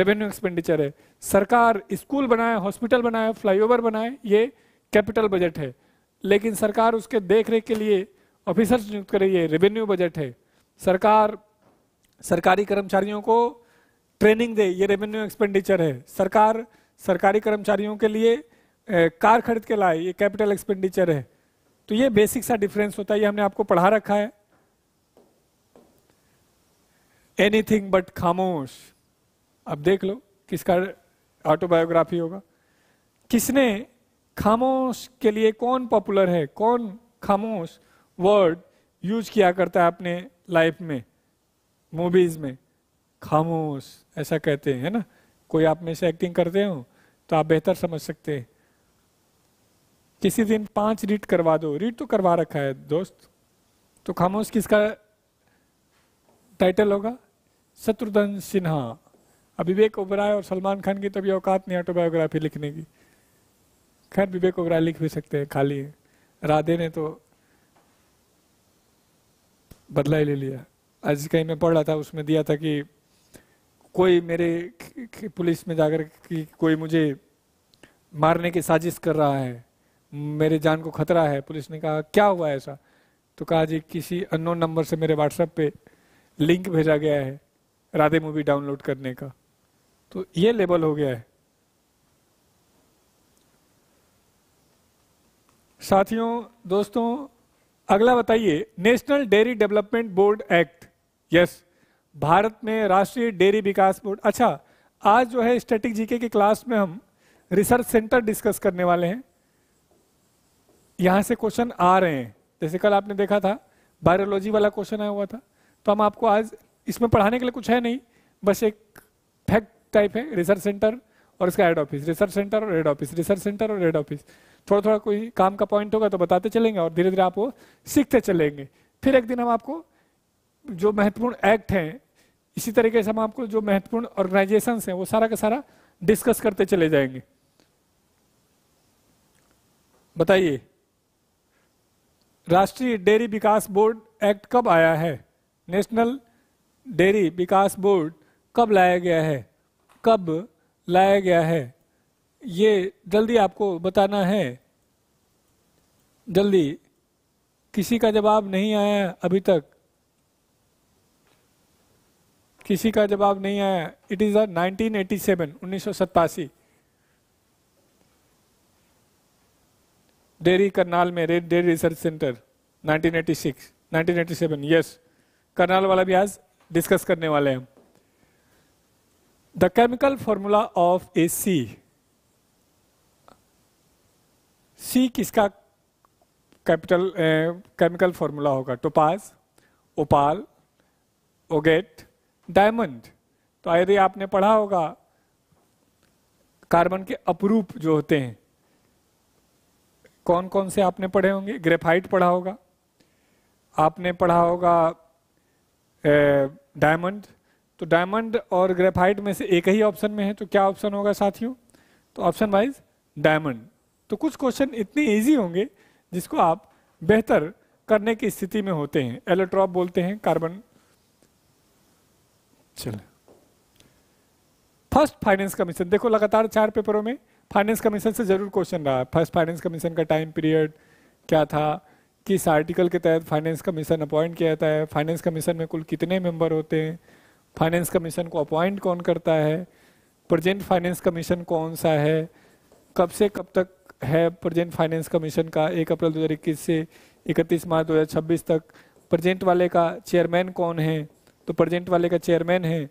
रेवेन्यू एक्सपेंडिचर है सरकार स्कूल बनाए हॉस्पिटल बनाए फ्लाईओवर बनाए ये कैपिटल बजट है लेकिन सरकार उसके देख रेख के लिए ऑफिसर्स नियुक्त करे ये रेवेन्यू बजट है सरकार सरकारी कर्मचारियों को ट्रेनिंग दे ये रेवेन्यू एक्सपेंडिचर है सरकार सरकारी कर्मचारियों के लिए कार खरीद के लाए ये कैपिटल एक्सपेंडिचर है तो ये बेसिक सा डिफरेंस होता है ये हमने आपको पढ़ा रखा है एनीथिंग बट खामोश अब देख लो किसका ऑटोबायोग्राफी होगा किसने खामोश के लिए कौन पॉपुलर है कौन खामोश वर्ड यूज किया करता है अपने लाइफ में मूवीज में खामोश ऐसा कहते हैं है ना कोई आप में से एक्टिंग करते हो तो आप बेहतर समझ सकते हैं किसी दिन पांच रीट करवा दो रीट तो करवा रखा है दोस्त तो खामोश किसका टाइटल होगा शत्रुघ्न सिन्हा अब विवेक ओबराय और सलमान खान की तो अभी औकात नहीं ऑटोबायोग्राफी लिखने की खैर विवेक ओबराय लिख भी सकते हैं खाली है। राधे ने तो बदला ही ले लिया आज कहीं मैं पढ़ रहा था उसमें दिया था कि कोई मेरे पुलिस में जाकर कि कोई मुझे मारने की साजिश कर रहा है मेरे जान को खतरा है पुलिस ने कहा क्या हुआ ऐसा तो कहा जी किसी अननोन नंबर से मेरे व्हाट्सएप पे लिंक भेजा गया है राधे मूवी डाउनलोड करने का तो ये लेबल हो गया है साथियों दोस्तों अगला बताइए national dairy development board act yes Bharat में राष्ट्रीय डेयरी विकास बोर्ड अच्छा आज जो है स्टैटिक जीके के क्लास में हम रिसर्च सेंटर डिस्कस करने वाले हैं यहाँ से क्वेश्चन आ रहे हैं जैसे कल आपने देखा था बायोलॉजी वाला क्वेश्चन आया हुआ था तो हम आपको आज इसमें पढ़ाने के लिए कुछ है नहीं बस एक फैक्ट टाइप है रिसर्च सेंटर और इसका हेड ऑफिस रिसर्च सेंटर और हेड ऑफिस रिसर्च सेंटर और हेड ऑफिस थोड़ा थोड़ा कोई काम का पॉइंट होगा तो बताते चलेंगे और धीरे धीरे आप वो सीखते चलेंगे फिर एक दिन हम आपको जो महत्वपूर्ण एक्ट हैं इसी तरीके से हम आपको जो महत्वपूर्ण ऑर्गेनाइजेशन हैं वो सारा का सारा डिस्कस करते चले जाएंगे बताइए राष्ट्रीय डेयरी विकास बोर्ड एक्ट कब आया है नेशनल डेयरी विकास बोर्ड कब लाया गया है कब लाया गया है ये जल्दी आपको बताना है जल्दी किसी का जवाब नहीं आया अभी तक किसी का जवाब नहीं आया इट इज़ अ 1987 उन्नीस सौ सत्तासी डेरी करनाल में red dairy research centre 1986, 1987 yes Karnal वाला भी आज डिस्कस करने वाले हैं the chemical formula of A C C किसका कैपिटल केमिकल फॉर्मूला होगा टोपाज ओपाल ओगेट डायमंड तो आयरे आपने पढ़ा होगा कार्बन के अपरूप जो होते हैं कौन कौन से आपने पढ़े होंगे ग्रेफाइट पढ़ा होगा आपने पढ़ा होगा डायमंड तो डायमंड और ग्रेफाइट में से एक ही ऑप्शन में है तो क्या ऑप्शन होगा साथियों तो ऑप्शन वाइज डायमंड तो कुछ क्वेश्चन इतने इजी होंगे जिसको आप बेहतर करने की स्थिति में होते हैं एलोट्रॉप बोलते हैं कार्बन चले फर्स्ट फाइनेंस कमीशन देखो लगातार चार पेपरों में फाइनेंस कमीशन से ज़रूर क्वेश्चन रहा फर्स्ट फाइनेंस कमीशन का टाइम पीरियड क्या था किस आर्टिकल के तहत फाइनेंस कमीशन अपॉइंट किया जाता है फाइनेंस कमीशन में कुल कितने मेंबर होते हैं फाइनेंस कमीशन को अपॉइंट कौन करता है प्रेजेंट फाइनेंस कमीशन कौन सा है कब से कब तक है प्रेजेंट फाइनेंस कमीशन का एक अप्रैल दो से इकतीस मार्च दो तक प्रेजेंट वाले का चेयरमैन कौन है तो प्रेजेंट वाले का चेयरमैन है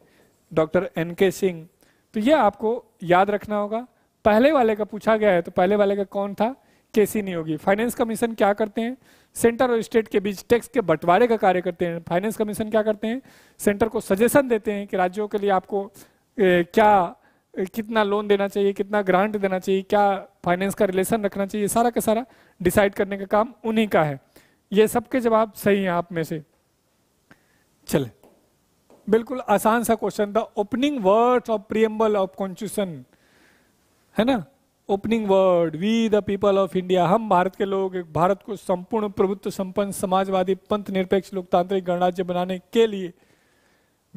डॉक्टर एन के सिंह तो ये आपको याद रखना होगा पहले वाले का पूछा गया है तो पहले वाले का कौन था केसी होगी फाइनेंस कमीशन क्या करते हैं सेंटर और स्टेट के बीच टैक्स के बंटवारे का कार्य करते हैं फाइनेंस कमीशन क्या करते हैं सेंटर को सजेशन देते हैं कि राज्यों के लिए आपको ए, क्या ए, कितना लोन देना चाहिए कितना ग्रांट देना चाहिए क्या फाइनेंस का रिलेशन रखना चाहिए सारा का सारा डिसाइड करने का काम उन्हीं का है ये सबके जवाब सही हैं आप में से चले बिल्कुल आसान सा question the opening word of preamble of constitution है ना opening word we the people of India हम भारत के लोग भारत को संपूर्ण प्रभुत्व संपन्न समाजवादी पंथ निरपेक्ष लोकतांत्रिक गणराज्य बनाने के लिए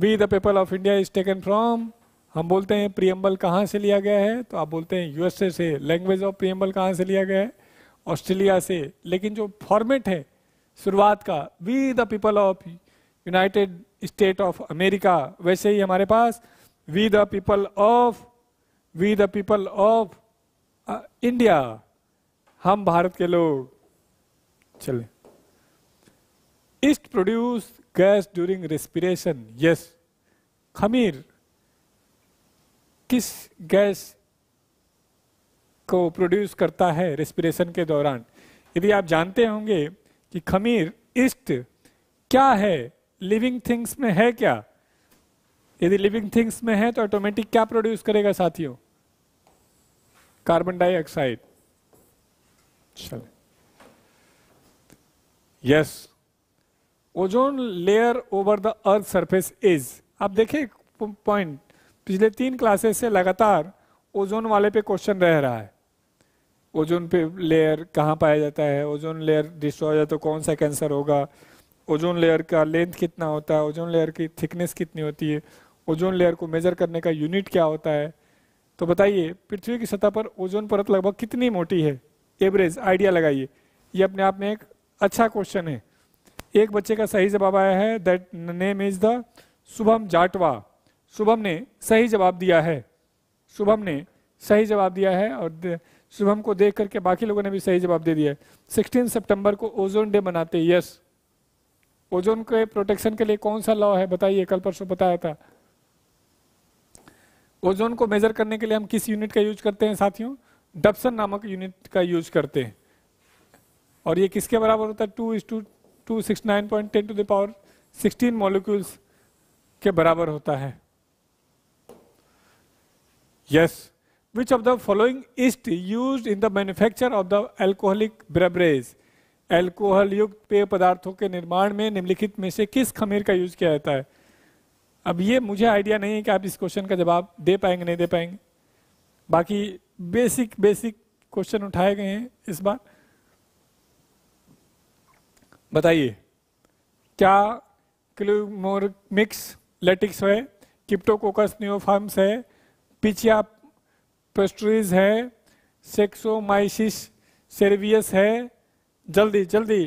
we the people of India is taken from हम बोलते हैं प्रियम्बल कहाँ से लिया गया है तो आप बोलते हैं यूएसए से लैंग्वेज ऑफ प्रियम्बल कहाँ से लिया गया है ऑस्ट्रेलिया से लेकिन जो फॉर्मेट है शुरुआत का we the people of United State of America वैसे ही हमारे पास we the people of we the people of India हम भारत के लोग चले yeast produce gas during respiration yes खमीर किस गैस को प्रोड्यूस करता है रेस्पिरेशन के दौरान यदि आप जानते होंगे कि खमीर ईस्ट क्या है लिविंग थिंग्स में है क्या यदि लिविंग थिंग्स में है तो ऑटोमेटिक क्या प्रोड्यूस करेगा साथियों कार्बन डाइऑक्साइड चले yes ozone layer over the earth surface is आप देखिए पॉइंट पिछले तीन क्लासेस से लगातार ओजोन वाले पे क्वेश्चन रह रहा है ओजोन पे लेयर कहाँ पाया जाता है ओजोन लेयर डिस्ट्रॉय हो जाए तो कौन सा कैंसर होगा ओजोन लेयर का लेंथ कितना होता है ओजोन लेयर की थिकनेस कितनी होती है ओजोन लेयर को मेजर करने का यूनिट क्या होता है तो बताइए पृथ्वी की सतह पर ओजोन परत लगभग कितनी मोटी है एवरेज आइडिया लगाइए ये अपने आप में एक अच्छा क्वेश्चन है एक बच्चे का सही जवाब आया है that name is the Shubham Jatwa Shubham ने सही जवाब दिया है शुभम ने सही जवाब दिया है और शुभम को देख करके बाकी लोगों ने भी सही जवाब दे दिया है सिक्सटीन सितंबर को ओजोन डे मनाते यस ओजोन के प्रोटेक्शन के लिए कौन सा लॉ है बताइए कल परसों बताया था ओजोन को मेजर करने के लिए हम किस यूनिट का यूज करते हैं साथियों डबसन नामक यूनिट का यूज करते हैं और ये किसके बराबर होता है two is to two six nine point ten to the power sixteen molecules के बराबर होता है yes which of the following yeast use in the manufacture of the alcoholic beverage alcohol युक्त पेय पदार्थों के निर्माण में निम्नलिखित में से किस खमीर का यूज किया जाता है अब ये मुझे आइडिया नहीं है कि आप इस क्वेश्चन का जवाब दे पाएंगे नहीं दे पाएंगे बाकी बेसिक बेसिक क्वेश्चन उठाए गए हैं इस बार बताइए क्या मिक्स लेटिक्स है किप्टोकोकस न्योफार्म्स है पिचिया पेस्ट्रीज है सेक्सोमाइसिस सेरवियस है जल्दी जल्दी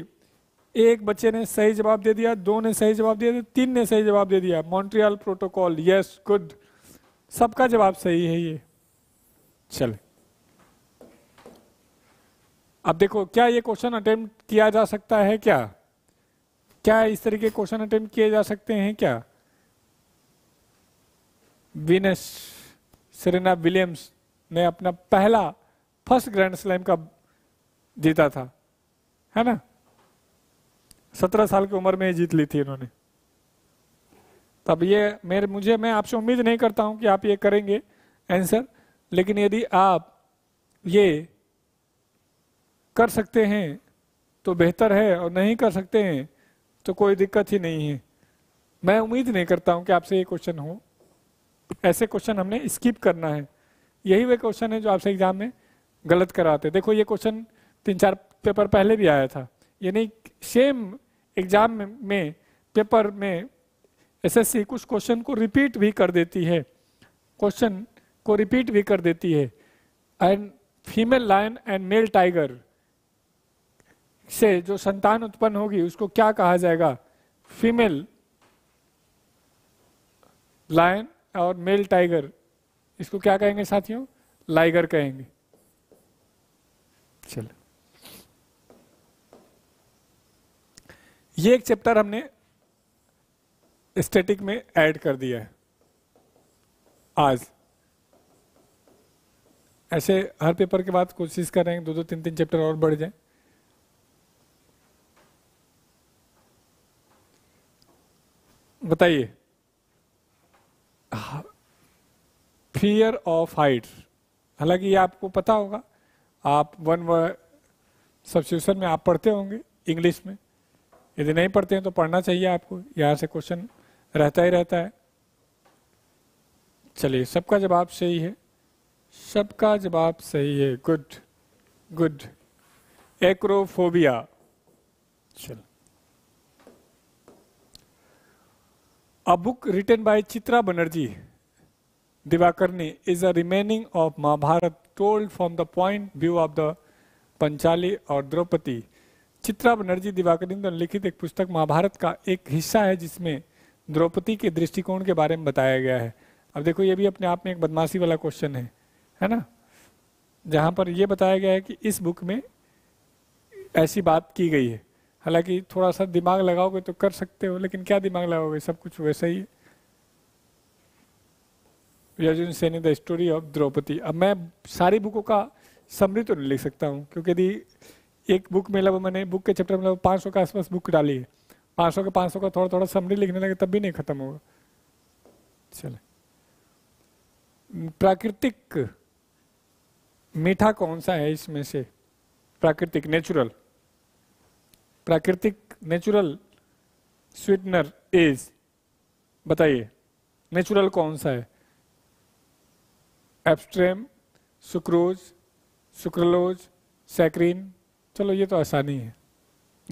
एक बच्चे ने सही जवाब दे दिया दो ने सही जवाब दे दिया तीन ने सही जवाब दे दिया मॉन्ट्रियल प्रोटोकॉल यस गुड सबका जवाब सही है ये चले अब देखो क्या ये क्वेश्चन अटेम्प्ट किया जा सकता है क्या क्या इस तरीके क्वेश्चन अटेम्प्ट किए जा सकते हैं क्या विनेश सेरेना विलियम्स ने अपना पहला फर्स्ट ग्रैंड स्लैम का जीता था है ना सत्रह साल की उम्र में जीत ली थी इन्होंने तब ये मेरे मुझे मैं आपसे उम्मीद नहीं करता हूं कि आप ये करेंगे आंसर लेकिन यदि आप ये कर सकते हैं तो बेहतर है और नहीं कर सकते हैं तो कोई दिक्कत ही नहीं है मैं उम्मीद नहीं करता हूं कि आपसे ये क्वेश्चन हो ऐसे क्वेश्चन हमने स्किप करना है यही वे क्वेश्चन है जो आपसे एग्जाम में गलत कराते देखो ये क्वेश्चन तीन चार पेपर पहले भी आया था यानी सेम एग्ज़ाम में, में पेपर में एसएससी कुछ क्वेश्चन को रिपीट भी कर देती है क्वेश्चन को रिपीट भी कर देती है and female lion and male tiger से जो संतान उत्पन्न होगी उसको क्या कहा जाएगा फीमेल लायन और मेल टाइगर इसको क्या कहेंगे साथियों लाइगर कहेंगे चलो ये एक चैप्टर हमने स्टैटिक में ऐड कर दिया है आज ऐसे हर पेपर के बाद कोशिश कर रहे हैं दो दो तीन तीन चैप्टर और बढ़ जाए बताइए फियर ऑफ हाइट हालांकि ये आपको पता होगा आप वन वर्ड सब्सिट्यूशन में आप पढ़ते होंगे इंग्लिश में यदि नहीं पढ़ते हैं तो पढ़ना चाहिए आपको यहाँ से क्वेश्चन रहता ही रहता है चलिए सबका जवाब सही है सबका जवाब सही है गुड गुड एक्रोफोबिया चल a book written by Chitra Banerjee Divakaruni is a reimagining of Mahabharata told from the point view of the Panchali और द्रौपदी चित्रा बनर्जी दिवाकर दिवाकरिंदर लिखित एक पुस्तक महाभारत का एक हिस्सा है जिसमें द्रौपदी के दृष्टिकोण के बारे में बताया गया है अब देखो ये भी अपने आप में एक बदमाशी वाला क्वेश्चन है है ना जहाँ पर यह बताया गया है कि इस बुक में ऐसी बात की गई है हालांकि थोड़ा सा दिमाग लगाओगे तो कर सकते हो लेकिन क्या दिमाग लगाओगे सब कुछ वैसा ही है सेनी द स्टोरी ऑफ द्रौपदी अब मैं सारी बुकों का समृत तो नहीं लिख सकता हूँ क्योंकि यदि एक बुक में लगभग मतलब मैंने बुक के चैप्टर में मतलब पाँच सौ के आसपास बुक डाली है पाँच सौ के पाँच सौ का थोड़ा थोड़ा समरी लिखने लगे तब भी नहीं खत्म होगा चले प्राकृतिक मीठा कौन सा है इसमें से प्राकृतिक नेचुरल प्राकृतिक नेचुरल स्वीटनर इज बताइए नेचुरल कौन सा है एप्स्ट्रेम सुक्रोज सुक्रलोज सैक्रीन चलो ये तो आसानी है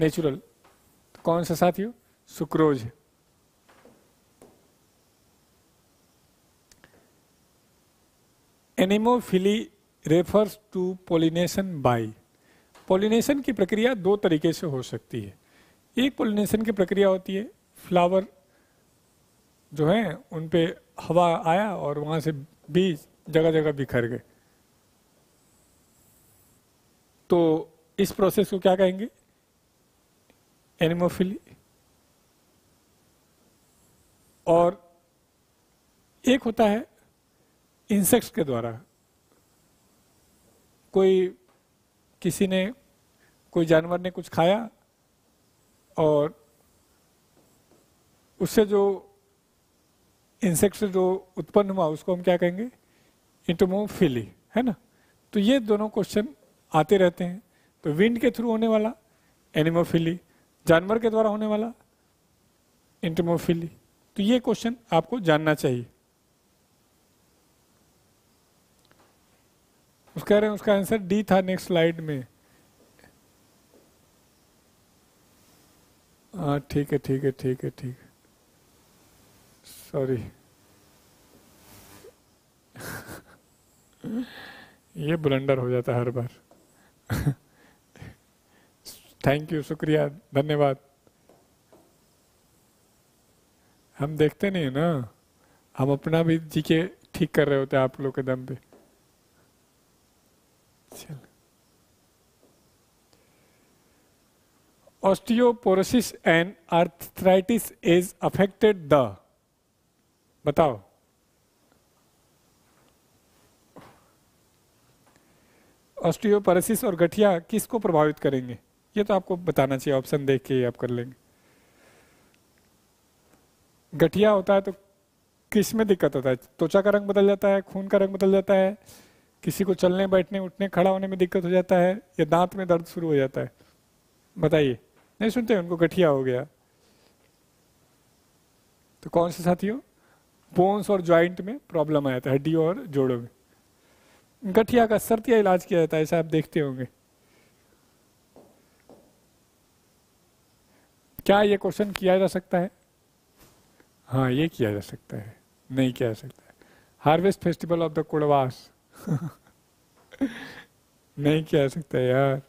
नेचुरल तो कौन सा साथियों सुक्रोज है anemophily refers to pollination by pollination की प्रक्रिया दो तरीके से हो सकती है एक पोलिनेशन की प्रक्रिया होती है फ्लावर जो है उन पे हवा आया और वहां से बीज जगह जगह बिखर गए तो इस प्रोसेस को क्या कहेंगे एनिमोफिली और एक होता है इंसेक्ट्स के द्वारा कोई किसी ने कोई जानवर ने कुछ खाया और उससे जो इंसेक्ट से जो उत्पन्न हुआ उसको हम क्या कहेंगे इंटोमोफिली है ना तो ये दोनों क्वेश्चन आते रहते हैं तो विंड के थ्रू होने वाला एनिमोफिली जानवर के द्वारा होने वाला इंटमोफिली तो ये क्वेश्चन आपको जानना चाहिए उसका रहे उसका आंसर डी था नेक्स्ट स्लाइड में हाँ ठीक है ठीक है ठीक है ठीक है सॉरी ये ब्लंडर हो जाता हर बार थैंक यू शुक्रिया धन्यवाद हम देखते नहीं ना हम अपना भी जी के ठीक कर रहे होते आप लोग के दम पे चल osteoporosis and arthritis is affected the बताओ ऑस्टियोपोरोसिस और गठिया किसको प्रभावित करेंगे ये तो आपको बताना चाहिए ऑप्शन देख के ही आप कर लेंगे गठिया होता है तो किस में दिक्कत होता है त्वचा का रंग बदल जाता है खून का रंग बदल जाता है किसी को चलने बैठने उठने खड़ा होने में दिक्कत हो जाता है या दांत में दर्द शुरू हो जाता है बताइए नहीं सुनते उनको गठिया हो गया तो कौन से साथियों बोन्स और ज्वाइंट में प्रॉब्लम आ जाता है हड्डियों और जोड़ों में गठिया का सर्तिया इलाज किया जाता है ऐसा आप देखते होंगे क्या ये क्वेश्चन किया जा सकता है हाँ ये किया जा सकता है नहीं किया जा सकता है harvest festival of the Kodavas नहीं किया जा सकता यार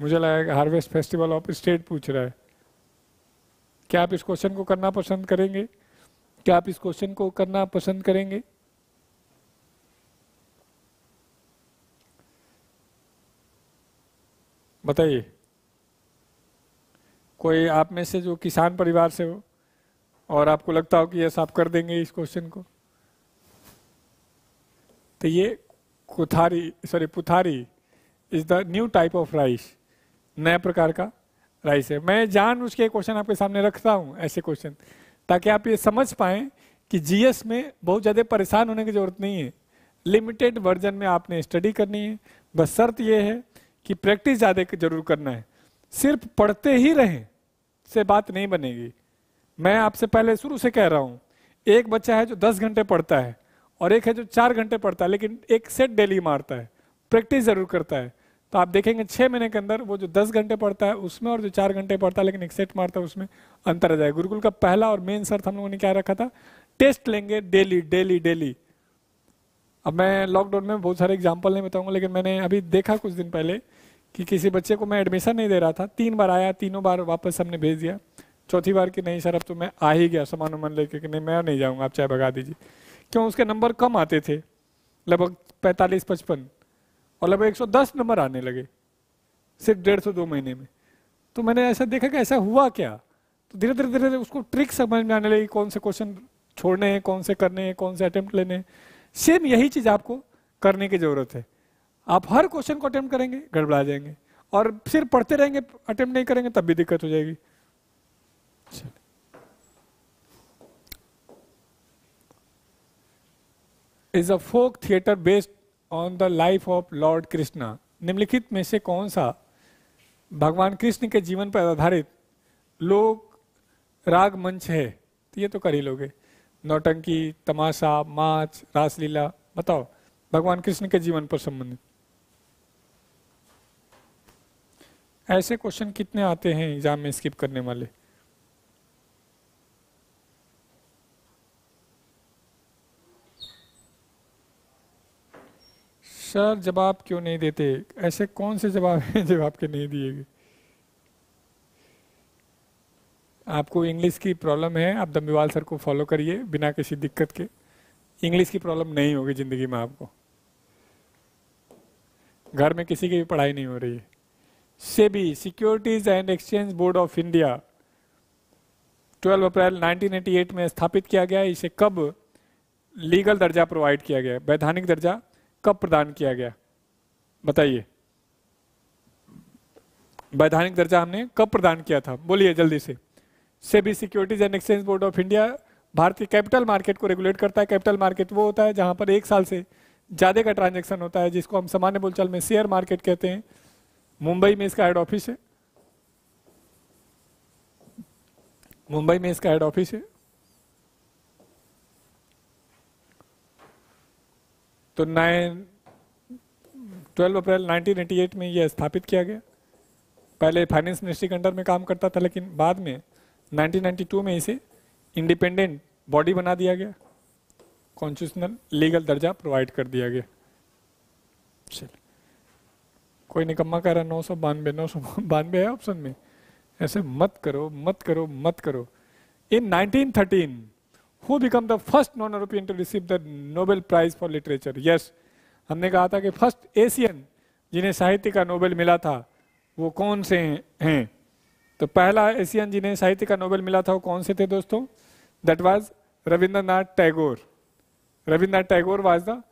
मुझे लगा हार्वेस्ट फेस्टिवल ऑफ स्टेट पूछ रहा है क्या आप इस क्वेश्चन को करना पसंद करेंगे क्या आप इस क्वेश्चन को करना पसंद करेंगे बताइए कोई आप में से जो किसान परिवार से हो और आपको लगता हो कि यस आप कर देंगे इस क्वेश्चन को तो ये Kuthari sorry Puthari is the new type of rice नया प्रकार का राइस है मैं जान उसके क्वेश्चन आपके सामने रखता हूँ ऐसे क्वेश्चन ताकि आप ये समझ पाए कि जीएस में बहुत ज़्यादा परेशान होने की जरूरत नहीं है लिमिटेड वर्जन में आपने स्टडी करनी है बस शर्त यह है कि प्रैक्टिस ज़्यादा जरूर करना है सिर्फ पढ़ते ही रहें से बात नहीं बनेगी मैं आपसे पहले शुरू से कह रहा हूं एक बच्चा है जो दस घंटे पढ़ता है और एक है जो चार घंटे पढ़ता है लेकिन एक सेट डेली मारता है प्रैक्टिस जरूर करता है तो आप देखेंगे छह महीने के अंदर वो जो दस घंटे पढ़ता है उसमें और जो चार घंटे पढ़ता है लेकिन एक सेट मारता है उसमें अंतर आ जाएगा गुरुकुल का पहला और मेन शर्त हम लोगों ने क्या रखा था टेस्ट लेंगे डेली डेली डेली अब मैं लॉकडाउन में बहुत सारे एग्जाम्पल नहीं बताऊंगा लेकिन मैंने अभी देखा कुछ दिन पहले कि किसी बच्चे को मैं एडमिशन नहीं दे रहा था तीन बार आया तीनों बार वापस हमने भेज दिया चौथी बार कि नहीं सर अब तो मैं आ ही गया सामान उमान लेके कि नहीं मैं नहीं जाऊँगा आप चाहे भगा दीजिए क्यों उसके नंबर कम आते थे लगभग पैंतालीस पचपन और लगभग एक सौ दस नंबर आने लगे सिर्फ डेढ़ सौ दो महीने में तो मैंने ऐसा देखा कि ऐसा हुआ क्या तो धीरे धीरे धीरे उसको ट्रिक समझ में आने लगी कौन से क्वेश्चन छोड़ने हैं कौन से करने हैं कौन से अटेम्प्ट लेने हैं सेम यही चीज़ आपको करने की ज़रूरत है आप हर क्वेश्चन को अटेम्प्ट करेंगे गड़बड़ा जाएंगे और सिर्फ पढ़ते रहेंगे अटेम्प्ट नहीं करेंगे तब भी दिक्कत हो जाएगी is a folk theatre based on the life of lord Krishna निम्नलिखित में से कौन सा भगवान कृष्ण के जीवन पर आधारित लोक राग मंच है तो ये तो कर ही लोगे नौटंकी तमाशा माच रासलीला बताओ भगवान कृष्ण के जीवन पर संबंधित ऐसे क्वेश्चन कितने आते हैं एग्जाम में स्किप करने वाले सर जवाब क्यों नहीं देते ऐसे कौन से जवाब हैं जब आपके नहीं दिए गए आपको इंग्लिश की प्रॉब्लम है आप दम्बीवाल सर को फॉलो करिए बिना किसी दिक्कत के इंग्लिश की प्रॉब्लम नहीं होगी ज़िंदगी में आपको घर में किसी की भी पढ़ाई नहीं हो रही है SEBI, securities and exchange board of India 12 April 1988 में स्थापित किया गया इसे कब लीगल दर्जा प्रोवाइड किया गया वैधानिक दर्जा कब प्रदान किया गया बताइए वैधानिक दर्जा हमने कब प्रदान किया था बोलिए जल्दी से SEBI securities and exchange board of India भारतीय कैपिटल मार्केट को रेगुलेट करता है कैपिटल मार्केट वो होता है जहां पर एक साल से ज़्यादा का ट्रांजैक्शन होता है जिसको हम सामान्य बोलचाल में शेयर मार्केट कहते हैं मुंबई में इसका हेड ऑफिस है मुंबई में इसका हेड ऑफिस है तो नाइन ट्वेल्व अप्रैल 1988 में यह स्थापित किया गया पहले फाइनेंस मिनिस्ट्री के अंडर में काम करता था लेकिन बाद में 1992 में इसे इंडिपेंडेंट बॉडी बना दिया गया कॉन्स्टिट्यूशनल लीगल दर्जा प्रोवाइड कर दिया गया चलिए कोई निकम्मा कह रहा नौ सौ बानवे नौ सौ बानवे है ऑप्शन में ऐसे मत करो मत करो मत करो in 1913 who become the first non European to receive the Nobel prize for literature yes हमने कहा था कि फर्स्ट एशियन जिन्हें साहित्य का नोबेल मिला था वो कौन से हैं तो पहला एशियन जिन्हें साहित्य का नोबेल मिला था वो कौन से थे दोस्तों that was Rabindranath Tagore Rabindranath Tagore was the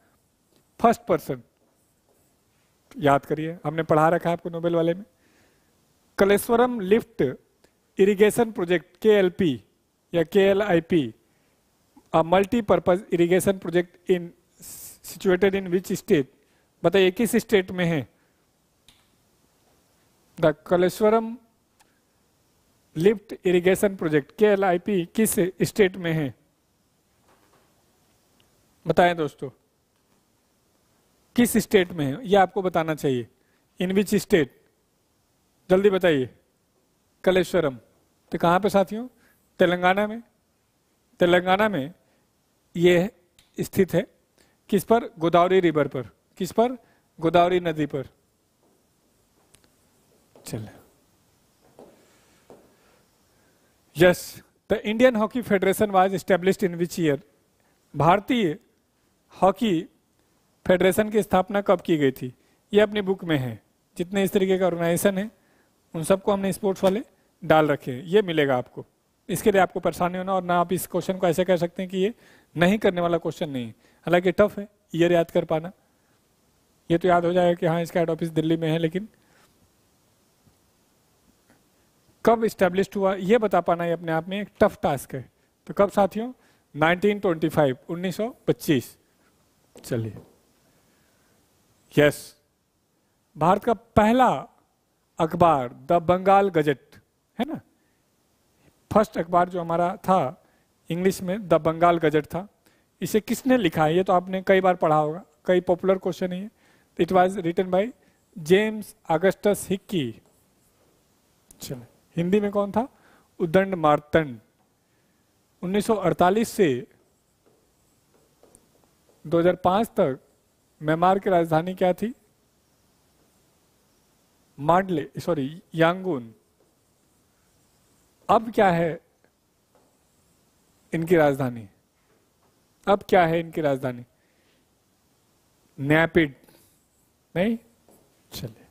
first person याद करिए हमने पढ़ा रखा है आपको नोबेल वाले में Kaleshwaram lift irrigation project K L P या K L I P multipurpose irrigation project in situated in which state बताइए किस स्टेट में है the Kaleshwaram lift irrigation project K L I P किस स्टेट में है बताएं दोस्तों किस स्टेट में है ये आपको बताना चाहिए इन विच स्टेट जल्दी बताइए कलेश्वरम तो कहाँ पे साथियों तेलंगाना में तेलंगाना में ये स्थित है किस पर गोदावरी रिवर पर किस पर गोदावरी नदी पर चल yes the Indian hockey federation was established in which year भारतीय हॉकी फेडरेशन की स्थापना कब की गई थी ये अपनी बुक में है जितने इस तरीके का ऑर्गेनाइजेशन है उन सबको हमने स्पोर्ट्स वाले डाल रखे हैं ये मिलेगा आपको इसके लिए आपको परेशानी होना और ना आप इस क्वेश्चन को ऐसे कह सकते हैं कि ये नहीं करने वाला क्वेश्चन नहीं है हालांकि टफ है ईयर याद कर पाना ये तो याद हो जाएगा कि हाँ इसका हेड ऑफिस दिल्ली में है लेकिन कब इस्टेब्लिश हुआ ये बता पाना ये अपने आप में एक टफ टास्क है तो कब साथियों 1925 1925 चलिए यस भारत का पहला अखबार द बंगाल गजट है ना फर्स्ट अखबार जो हमारा था इंग्लिश में द बंगाल गजट था इसे किसने लिखा है ये तो आपने कई बार पढ़ा होगा कई पॉपुलर क्वेश्चन है it was written by James Augustus Hicky चलो हिंदी में कौन था उदंड मार्तंड 1948 से 2005 तक म्यांमार की राजधानी क्या थी मांडले सॉरी यांगून अब क्या है इनकी राजधानी अब क्या है इनकी राजधानी नैपिड नहीं चले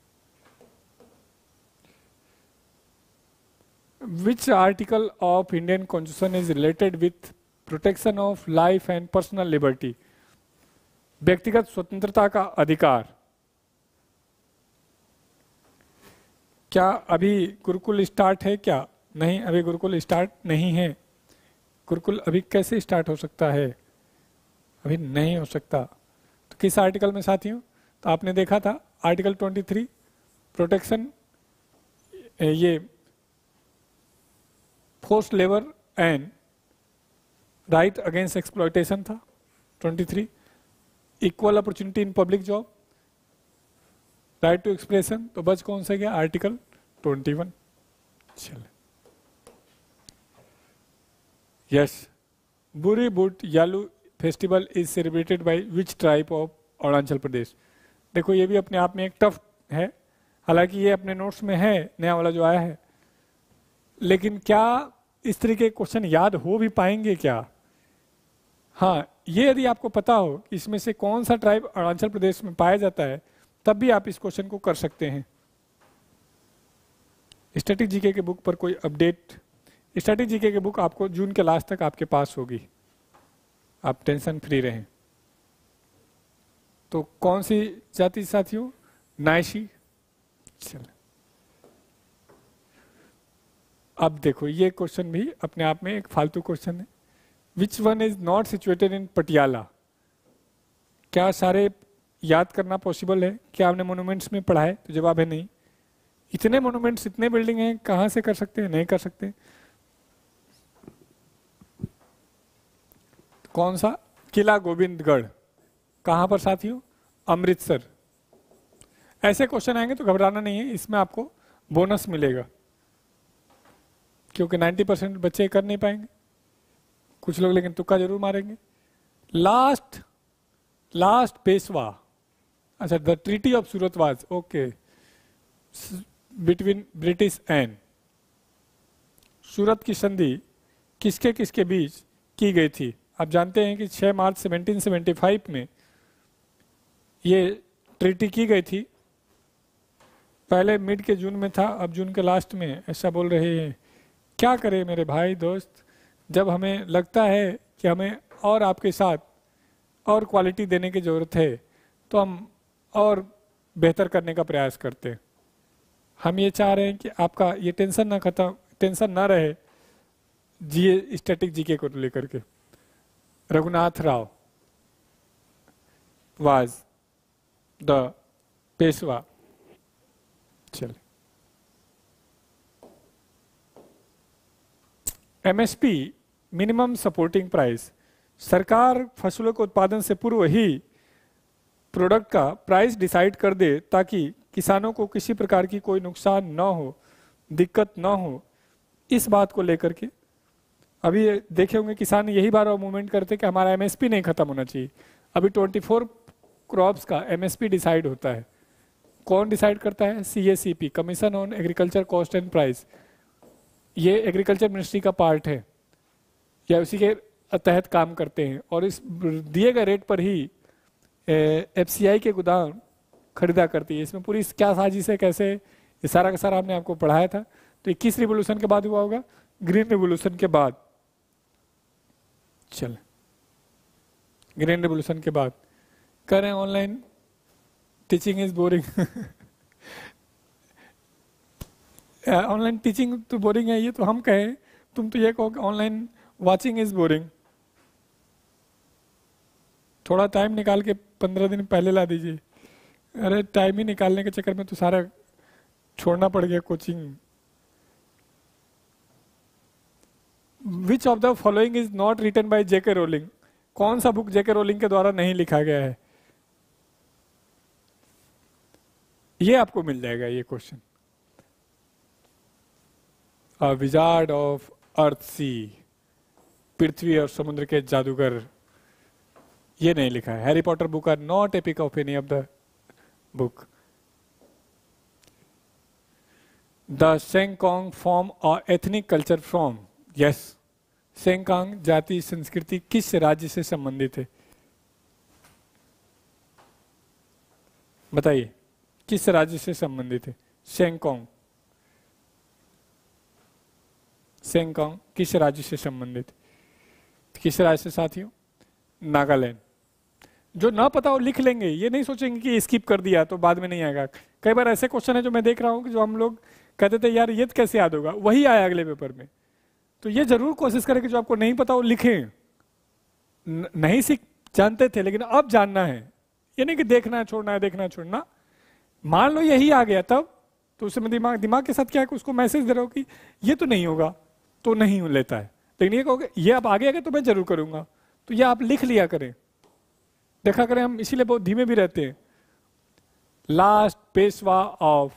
which article of Indian constitution is related with protection of life and personal liberty व्यक्तिगत स्वतंत्रता का अधिकार क्या अभी गुरुकुल स्टार्ट है क्या नहीं अभी गुरुकुल स्टार्ट नहीं है गुरुकुल अभी कैसे स्टार्ट हो सकता है अभी नहीं हो सकता तो किस आर्टिकल में साथियों तो आपने देखा था आर्टिकल 23 प्रोटेक्शन ये force labour and right against exploitation था 23 equal opportunity in public job right to expression तो बच कौन सा गया आर्टिकल 21 चले yes Boori Boot Yullo festival is celebrated by which tribe of Arunachal Pradesh देखो ये भी अपने आप में एक टफ है हालांकि ये अपने नोट्स में है नया वाला जो आया है लेकिन क्या इस तरीके के क्वेश्चन याद हो भी पाएंगे क्या हाँ ये यदि आपको पता हो कि इसमें से कौन सा ट्राइब अरुणाचल प्रदेश में पाया जाता है तब भी आप इस क्वेश्चन को कर सकते हैं स्टैटिक जीके के बुक पर कोई अपडेट स्टैटिक जीके के बुक आपको जून के लास्ट तक आपके पास होगी आप टेंशन फ्री रहें तो कौन सी जाति साथियों नाइशी चल अब देखो ये क्वेश्चन भी अपने आप में एक फालतू क्वेश्चन है which one is not situated in Patiala क्या सारे याद करना पॉसिबल है क्या आपने मोनूमेंट्स में पढ़ा है तो जवाब है नहीं इतने मोनूमेंट्स इतने बिल्डिंग हैं कहाँ से कर सकते हैं नहीं कर सकते कौन सा किला गोविंदगढ़ कहाँ पर साथियों अमृतसर ऐसे क्वेश्चन आएंगे तो घबराना नहीं है इसमें आपको बोनस मिलेगा क्योंकि 90 परसेंट बच्चे कर नहीं पाएंगे कुछ लोग लेकिन तुक्का जरूर मारेंगे लास्ट लास्ट पेशवा अच्छा the treaty of Surat was okay between British and Surat की संधि किसके किसके बीच की गई थी आप जानते हैं कि 6 मार्च 1775 में ये ट्रीटी की गई थी पहले मिड के जून में था अब जून के लास्ट में ऐसा बोल रहे हैं क्या करें मेरे भाई दोस्त जब हमें लगता है कि हमें और आपके साथ और क्वालिटी देने की ज़रूरत है तो हम और बेहतर करने का प्रयास करते हैं हम ये चाह रहे हैं कि आपका ये टेंशन ना खत्म टेंशन ना रहे जीए स्टैटिक जीके को लेकर के रघुनाथ राव वाज द पेशवा चले एमएसपी मिनिमम सपोर्टिंग प्राइस सरकार फसलों के उत्पादन से पूर्व ही प्रोडक्ट का प्राइस डिसाइड कर दे ताकि किसानों को किसी प्रकार की कोई नुकसान न हो दिक्कत न हो इस बात को लेकर के अभी देखे होंगे किसान यही बार और मूवमेंट करते कि हमारा एमएसपी नहीं खत्म होना चाहिए अभी 24 क्रॉप्स का एमएसपी डिसाइड होता है कौन डिसाइड करता है CACP commission on agriculture cost and price ये एग्रीकल्चर मिनिस्ट्री का पार्ट है या उसी के तहत काम करते हैं और इस दिए गए रेट पर ही एफ के गोदाम खरीदा करती है इसमें पूरी क्या साजिश है कैसे ये सारा का सारा हमने आपको पढ़ाया था तो इक्कीस रिवोल्यूशन के बाद हुआ होगा ग्रीन रिवोल्यूशन के बाद चल ग्रीन रिवोल्यूशन के बाद करें online teaching is boring online teaching तो बोरिंग है ये तो हम कहें तुम तो ये कहो कि ऑनलाइन वाचिंग इज बोरिंग थोड़ा टाइम निकाल के पंद्रह दिन पहले ला दीजिए अरे टाइम ही निकालने के चक्कर में तो सारा छोड़ना पड़ गया coaching which of the following is not written by J K Rowling कौन सा बुक जेके रोलिंग के द्वारा नहीं लिखा गया है ये आपको मिल जाएगा ये question wizard of Earthsea पृथ्वी और समुद्र के जादूगर ये नहीं लिखा है Harry Potter book are not epic of any of the book the Sengkong form और ethnic culture form yes Sengkong जाति संस्कृति किस राज्य से संबंधित है बताइए किस राज्य से संबंधित है सेंगकोंग सेंगकोंग किस राज्य से संबंधित किस राज्य से साथियों नागालैंड जो ना पता हो लिख लेंगे ये नहीं सोचेंगे कि स्किप कर दिया तो बाद में नहीं आएगा कई बार ऐसे क्वेश्चन है जो मैं देख रहा हूँ कि जो हम लोग कहते थे यार ये तो कैसे याद होगा वही आया अगले पेपर में तो ये जरूर कोशिश करें कि जो आपको नहीं पता हो लिखें नहीं सीख जानते थे लेकिन अब जानना है ये नहीं कि देखना है छोड़ना है देखना है छोड़ना मान लो यही आ गया तब तो उसमें दिमाग दिमाग के साथ क्या है कि उसको मैसेज दे रहा हो कि ये तो नहीं होगा तो नहीं लेता है लेकिन तो ये कहोगे ये आप आगे आगे तो मैं जरूर करूंगा तो ये आप लिख लिया करें देखा करें हम इसीलिए बहुत धीमे भी रहते हैं लास्ट पेशवा ऑफ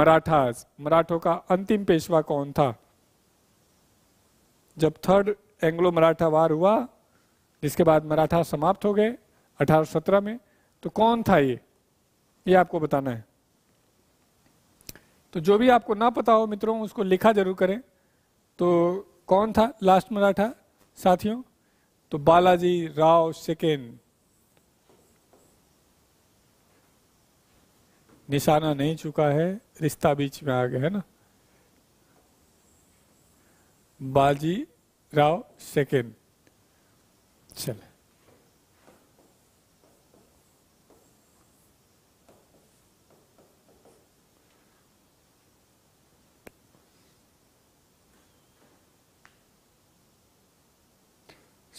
मराठास मराठों का अंतिम पेशवा कौन था जब थर्ड एंग्लो मराठा वार हुआ जिसके बाद मराठा समाप्त हो गए 1817 में तो कौन था ये ये आपको बताना है तो जो भी आपको ना पता हो मित्रों उसको लिखा जरूर करें तो कौन था लास्ट मराठा साथियों तो बालाजी राव सेकेंड निशाना नहीं चुका है रिश्ता बीच में आ गया है ना बाजी राव सेकेंड चले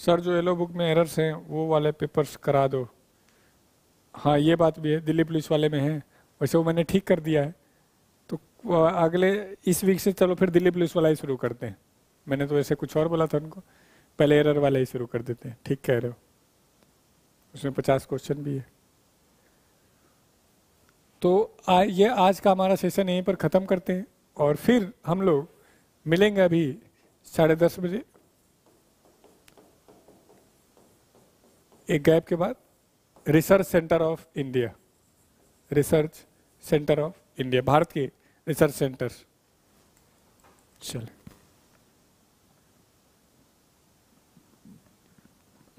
सर जो येलो बुक में एरर्स हैं वो वाले पेपर्स करा दो हाँ ये बात भी है दिल्ली पुलिस वाले में है वैसे वो मैंने ठीक कर दिया है तो अगले इस वीक से चलो फिर दिल्ली पुलिस वाला ही शुरू करते हैं मैंने तो ऐसे कुछ और बोला था उनको पहले एरर वाला ही शुरू कर देते हैं ठीक कह रहे हो उसमें पचास क्वेश्चन भी है तो आ, ये आज का हमारा सेशन यहीं पर ख़त्म करते हैं और फिर हम लोग मिलेंगे अभी साढ़े दस बजे एक गैप के बाद research centre of India research centre of India Bharat के रिसर्च सेंटर चल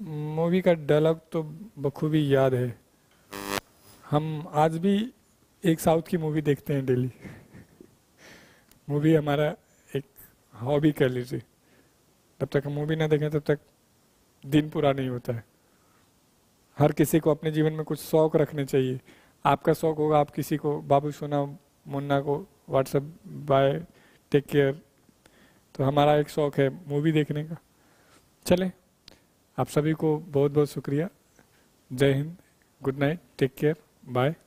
मूवी का डायलॉग तो बखूबी याद है हम आज भी एक साउथ की मूवी देखते हैं डेली मूवी हमारा एक हॉबी कह लीजिए तब तक हम मूवी ना देखें तब तक दिन पूरा नहीं होता है हर किसी को अपने जीवन में कुछ शौक रखने चाहिए आपका शौक होगा आप किसी को बाबू सोना मुन्ना को व्हाट्सएप बाय टेक केयर तो हमारा एक शौक है मूवी देखने का चले आप सभी को बहुत बहुत शुक्रिया जय Hind good night take care bye